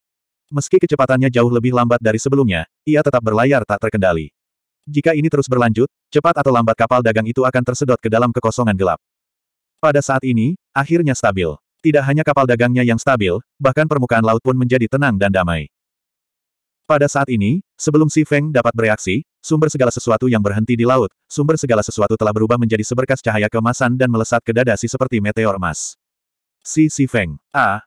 Meski kecepatannya jauh lebih lambat dari sebelumnya, ia tetap berlayar tak terkendali. Jika ini terus berlanjut, cepat atau lambat kapal dagang itu akan tersedot ke dalam kekosongan gelap. Pada saat ini, akhirnya stabil. Tidak hanya kapal dagangnya yang stabil, bahkan permukaan laut pun menjadi tenang dan damai. Pada saat ini, sebelum Si Feng dapat bereaksi, sumber segala sesuatu yang berhenti di laut, sumber segala sesuatu telah berubah menjadi seberkas cahaya kemasan dan melesat ke dada Si seperti meteor emas. Si Si Feng, ah,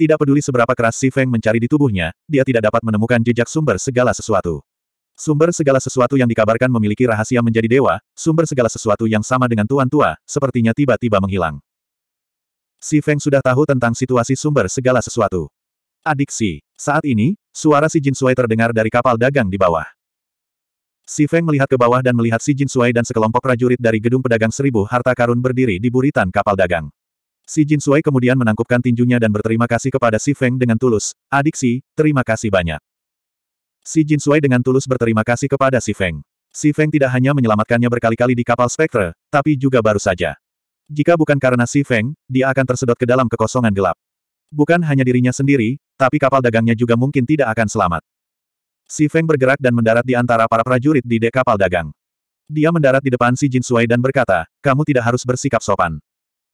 tidak peduli seberapa keras Si Feng mencari di tubuhnya, dia tidak dapat menemukan jejak sumber segala sesuatu. Sumber segala sesuatu yang dikabarkan memiliki rahasia menjadi dewa, sumber segala sesuatu yang sama dengan tuan tua, sepertinya tiba-tiba menghilang. Si Feng sudah tahu tentang situasi sumber segala sesuatu. Adiksi, saat ini, Suara si Jin Sui terdengar dari kapal dagang di bawah. Si Feng melihat ke bawah dan melihat si Jin Sui dan sekelompok prajurit dari gedung pedagang seribu harta karun berdiri di buritan kapal dagang. Si Jin Sui kemudian menangkupkan tinjunya dan berterima kasih kepada Si Feng dengan tulus, adik Si, terima kasih banyak. Si Jin Sui dengan tulus berterima kasih kepada Si Feng. Si Feng tidak hanya menyelamatkannya berkali-kali di kapal spektre, tapi juga baru saja. Jika bukan karena Si Feng, dia akan tersedot ke dalam kekosongan gelap. Bukan hanya dirinya sendiri, tapi kapal dagangnya juga mungkin tidak akan selamat. Si Feng bergerak dan mendarat di antara para prajurit di dek kapal dagang. Dia mendarat di depan si Jin Sui dan berkata, kamu tidak harus bersikap sopan.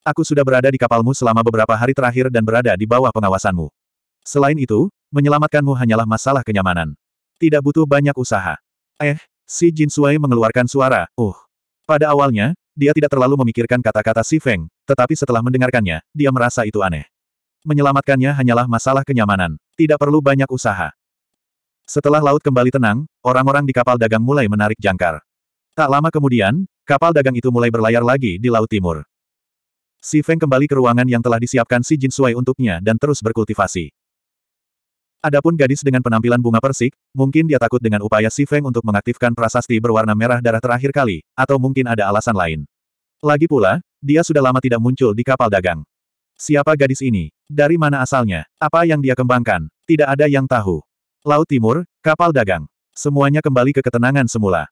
Aku sudah berada di kapalmu selama beberapa hari terakhir dan berada di bawah pengawasanmu. Selain itu, menyelamatkanmu hanyalah masalah kenyamanan. Tidak butuh banyak usaha. Eh, si Jin Sui mengeluarkan suara, uh. Pada awalnya, dia tidak terlalu memikirkan kata-kata Si Feng, tetapi setelah mendengarkannya, dia merasa itu aneh menyelamatkannya hanyalah masalah kenyamanan. Tidak perlu banyak usaha. Setelah laut kembali tenang, orang-orang di kapal dagang mulai menarik jangkar. Tak lama kemudian, kapal dagang itu mulai berlayar lagi di Laut Timur. Si Feng kembali ke ruangan yang telah disiapkan si Jin Sui untuknya dan terus berkultivasi. Adapun gadis dengan penampilan bunga persik, mungkin dia takut dengan upaya si Feng untuk mengaktifkan prasasti berwarna merah darah terakhir kali, atau mungkin ada alasan lain. Lagi pula, dia sudah lama tidak muncul di kapal dagang. Siapa gadis ini? Dari mana asalnya? Apa yang dia kembangkan? Tidak ada yang tahu. Laut Timur, kapal dagang. Semuanya kembali ke ketenangan semula.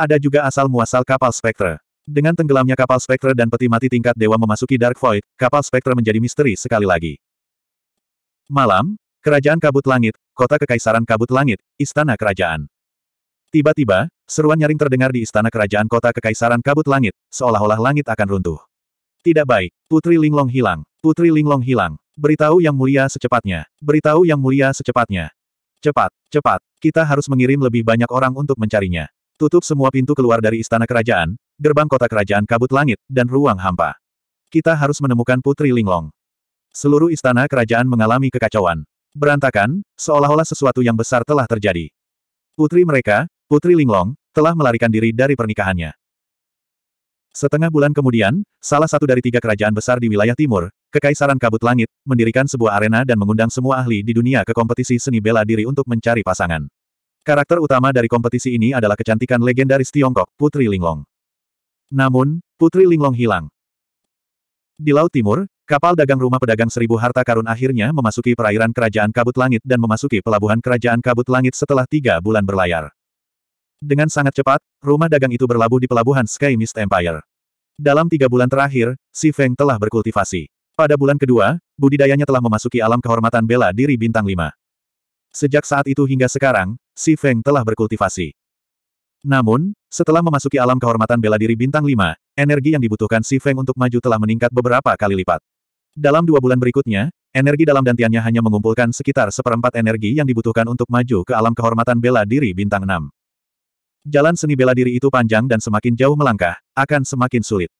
Ada juga asal-muasal kapal Spectre. Dengan tenggelamnya kapal Spectre dan peti mati tingkat dewa memasuki Dark Void, kapal Spectre menjadi misteri sekali lagi. Malam, Kerajaan Kabut Langit, Kota Kekaisaran Kabut Langit, Istana Kerajaan. Tiba-tiba, seruan nyaring terdengar di Istana Kerajaan Kota Kekaisaran Kabut Langit, seolah-olah langit akan runtuh. Tidak baik, Putri Linglong hilang. Putri Linglong hilang. Beritahu Yang Mulia secepatnya. Beritahu Yang Mulia secepatnya. Cepat, cepat. Kita harus mengirim lebih banyak orang untuk mencarinya. Tutup semua pintu keluar dari istana kerajaan, gerbang kota kerajaan kabut langit, dan ruang hampa. Kita harus menemukan Putri Linglong. Seluruh istana kerajaan mengalami kekacauan. Berantakan, seolah-olah sesuatu yang besar telah terjadi. Putri mereka, Putri Linglong, telah melarikan diri dari pernikahannya. Setengah bulan kemudian, salah satu dari tiga kerajaan besar di wilayah timur, Kekaisaran Kabut Langit, mendirikan sebuah arena dan mengundang semua ahli di dunia ke kompetisi seni bela diri untuk mencari pasangan. Karakter utama dari kompetisi ini adalah kecantikan legendaris Tiongkok, Putri Linglong. Namun, Putri Linglong hilang. Di Laut Timur, kapal dagang rumah pedagang seribu harta karun akhirnya memasuki perairan Kerajaan Kabut Langit dan memasuki pelabuhan Kerajaan Kabut Langit setelah tiga bulan berlayar. Dengan sangat cepat, rumah dagang itu berlabuh di pelabuhan Sky Mist Empire. Dalam tiga bulan terakhir, Si Feng telah berkultivasi. Pada bulan kedua, budidayanya telah memasuki alam kehormatan bela diri bintang 5. Sejak saat itu hingga sekarang, Si Feng telah berkultivasi. Namun, setelah memasuki alam kehormatan bela diri bintang 5, energi yang dibutuhkan Si Feng untuk maju telah meningkat beberapa kali lipat. Dalam dua bulan berikutnya, energi dalam dantiannya hanya mengumpulkan sekitar seperempat energi yang dibutuhkan untuk maju ke alam kehormatan bela diri bintang 6. Jalan seni bela diri itu panjang dan semakin jauh melangkah, akan semakin sulit.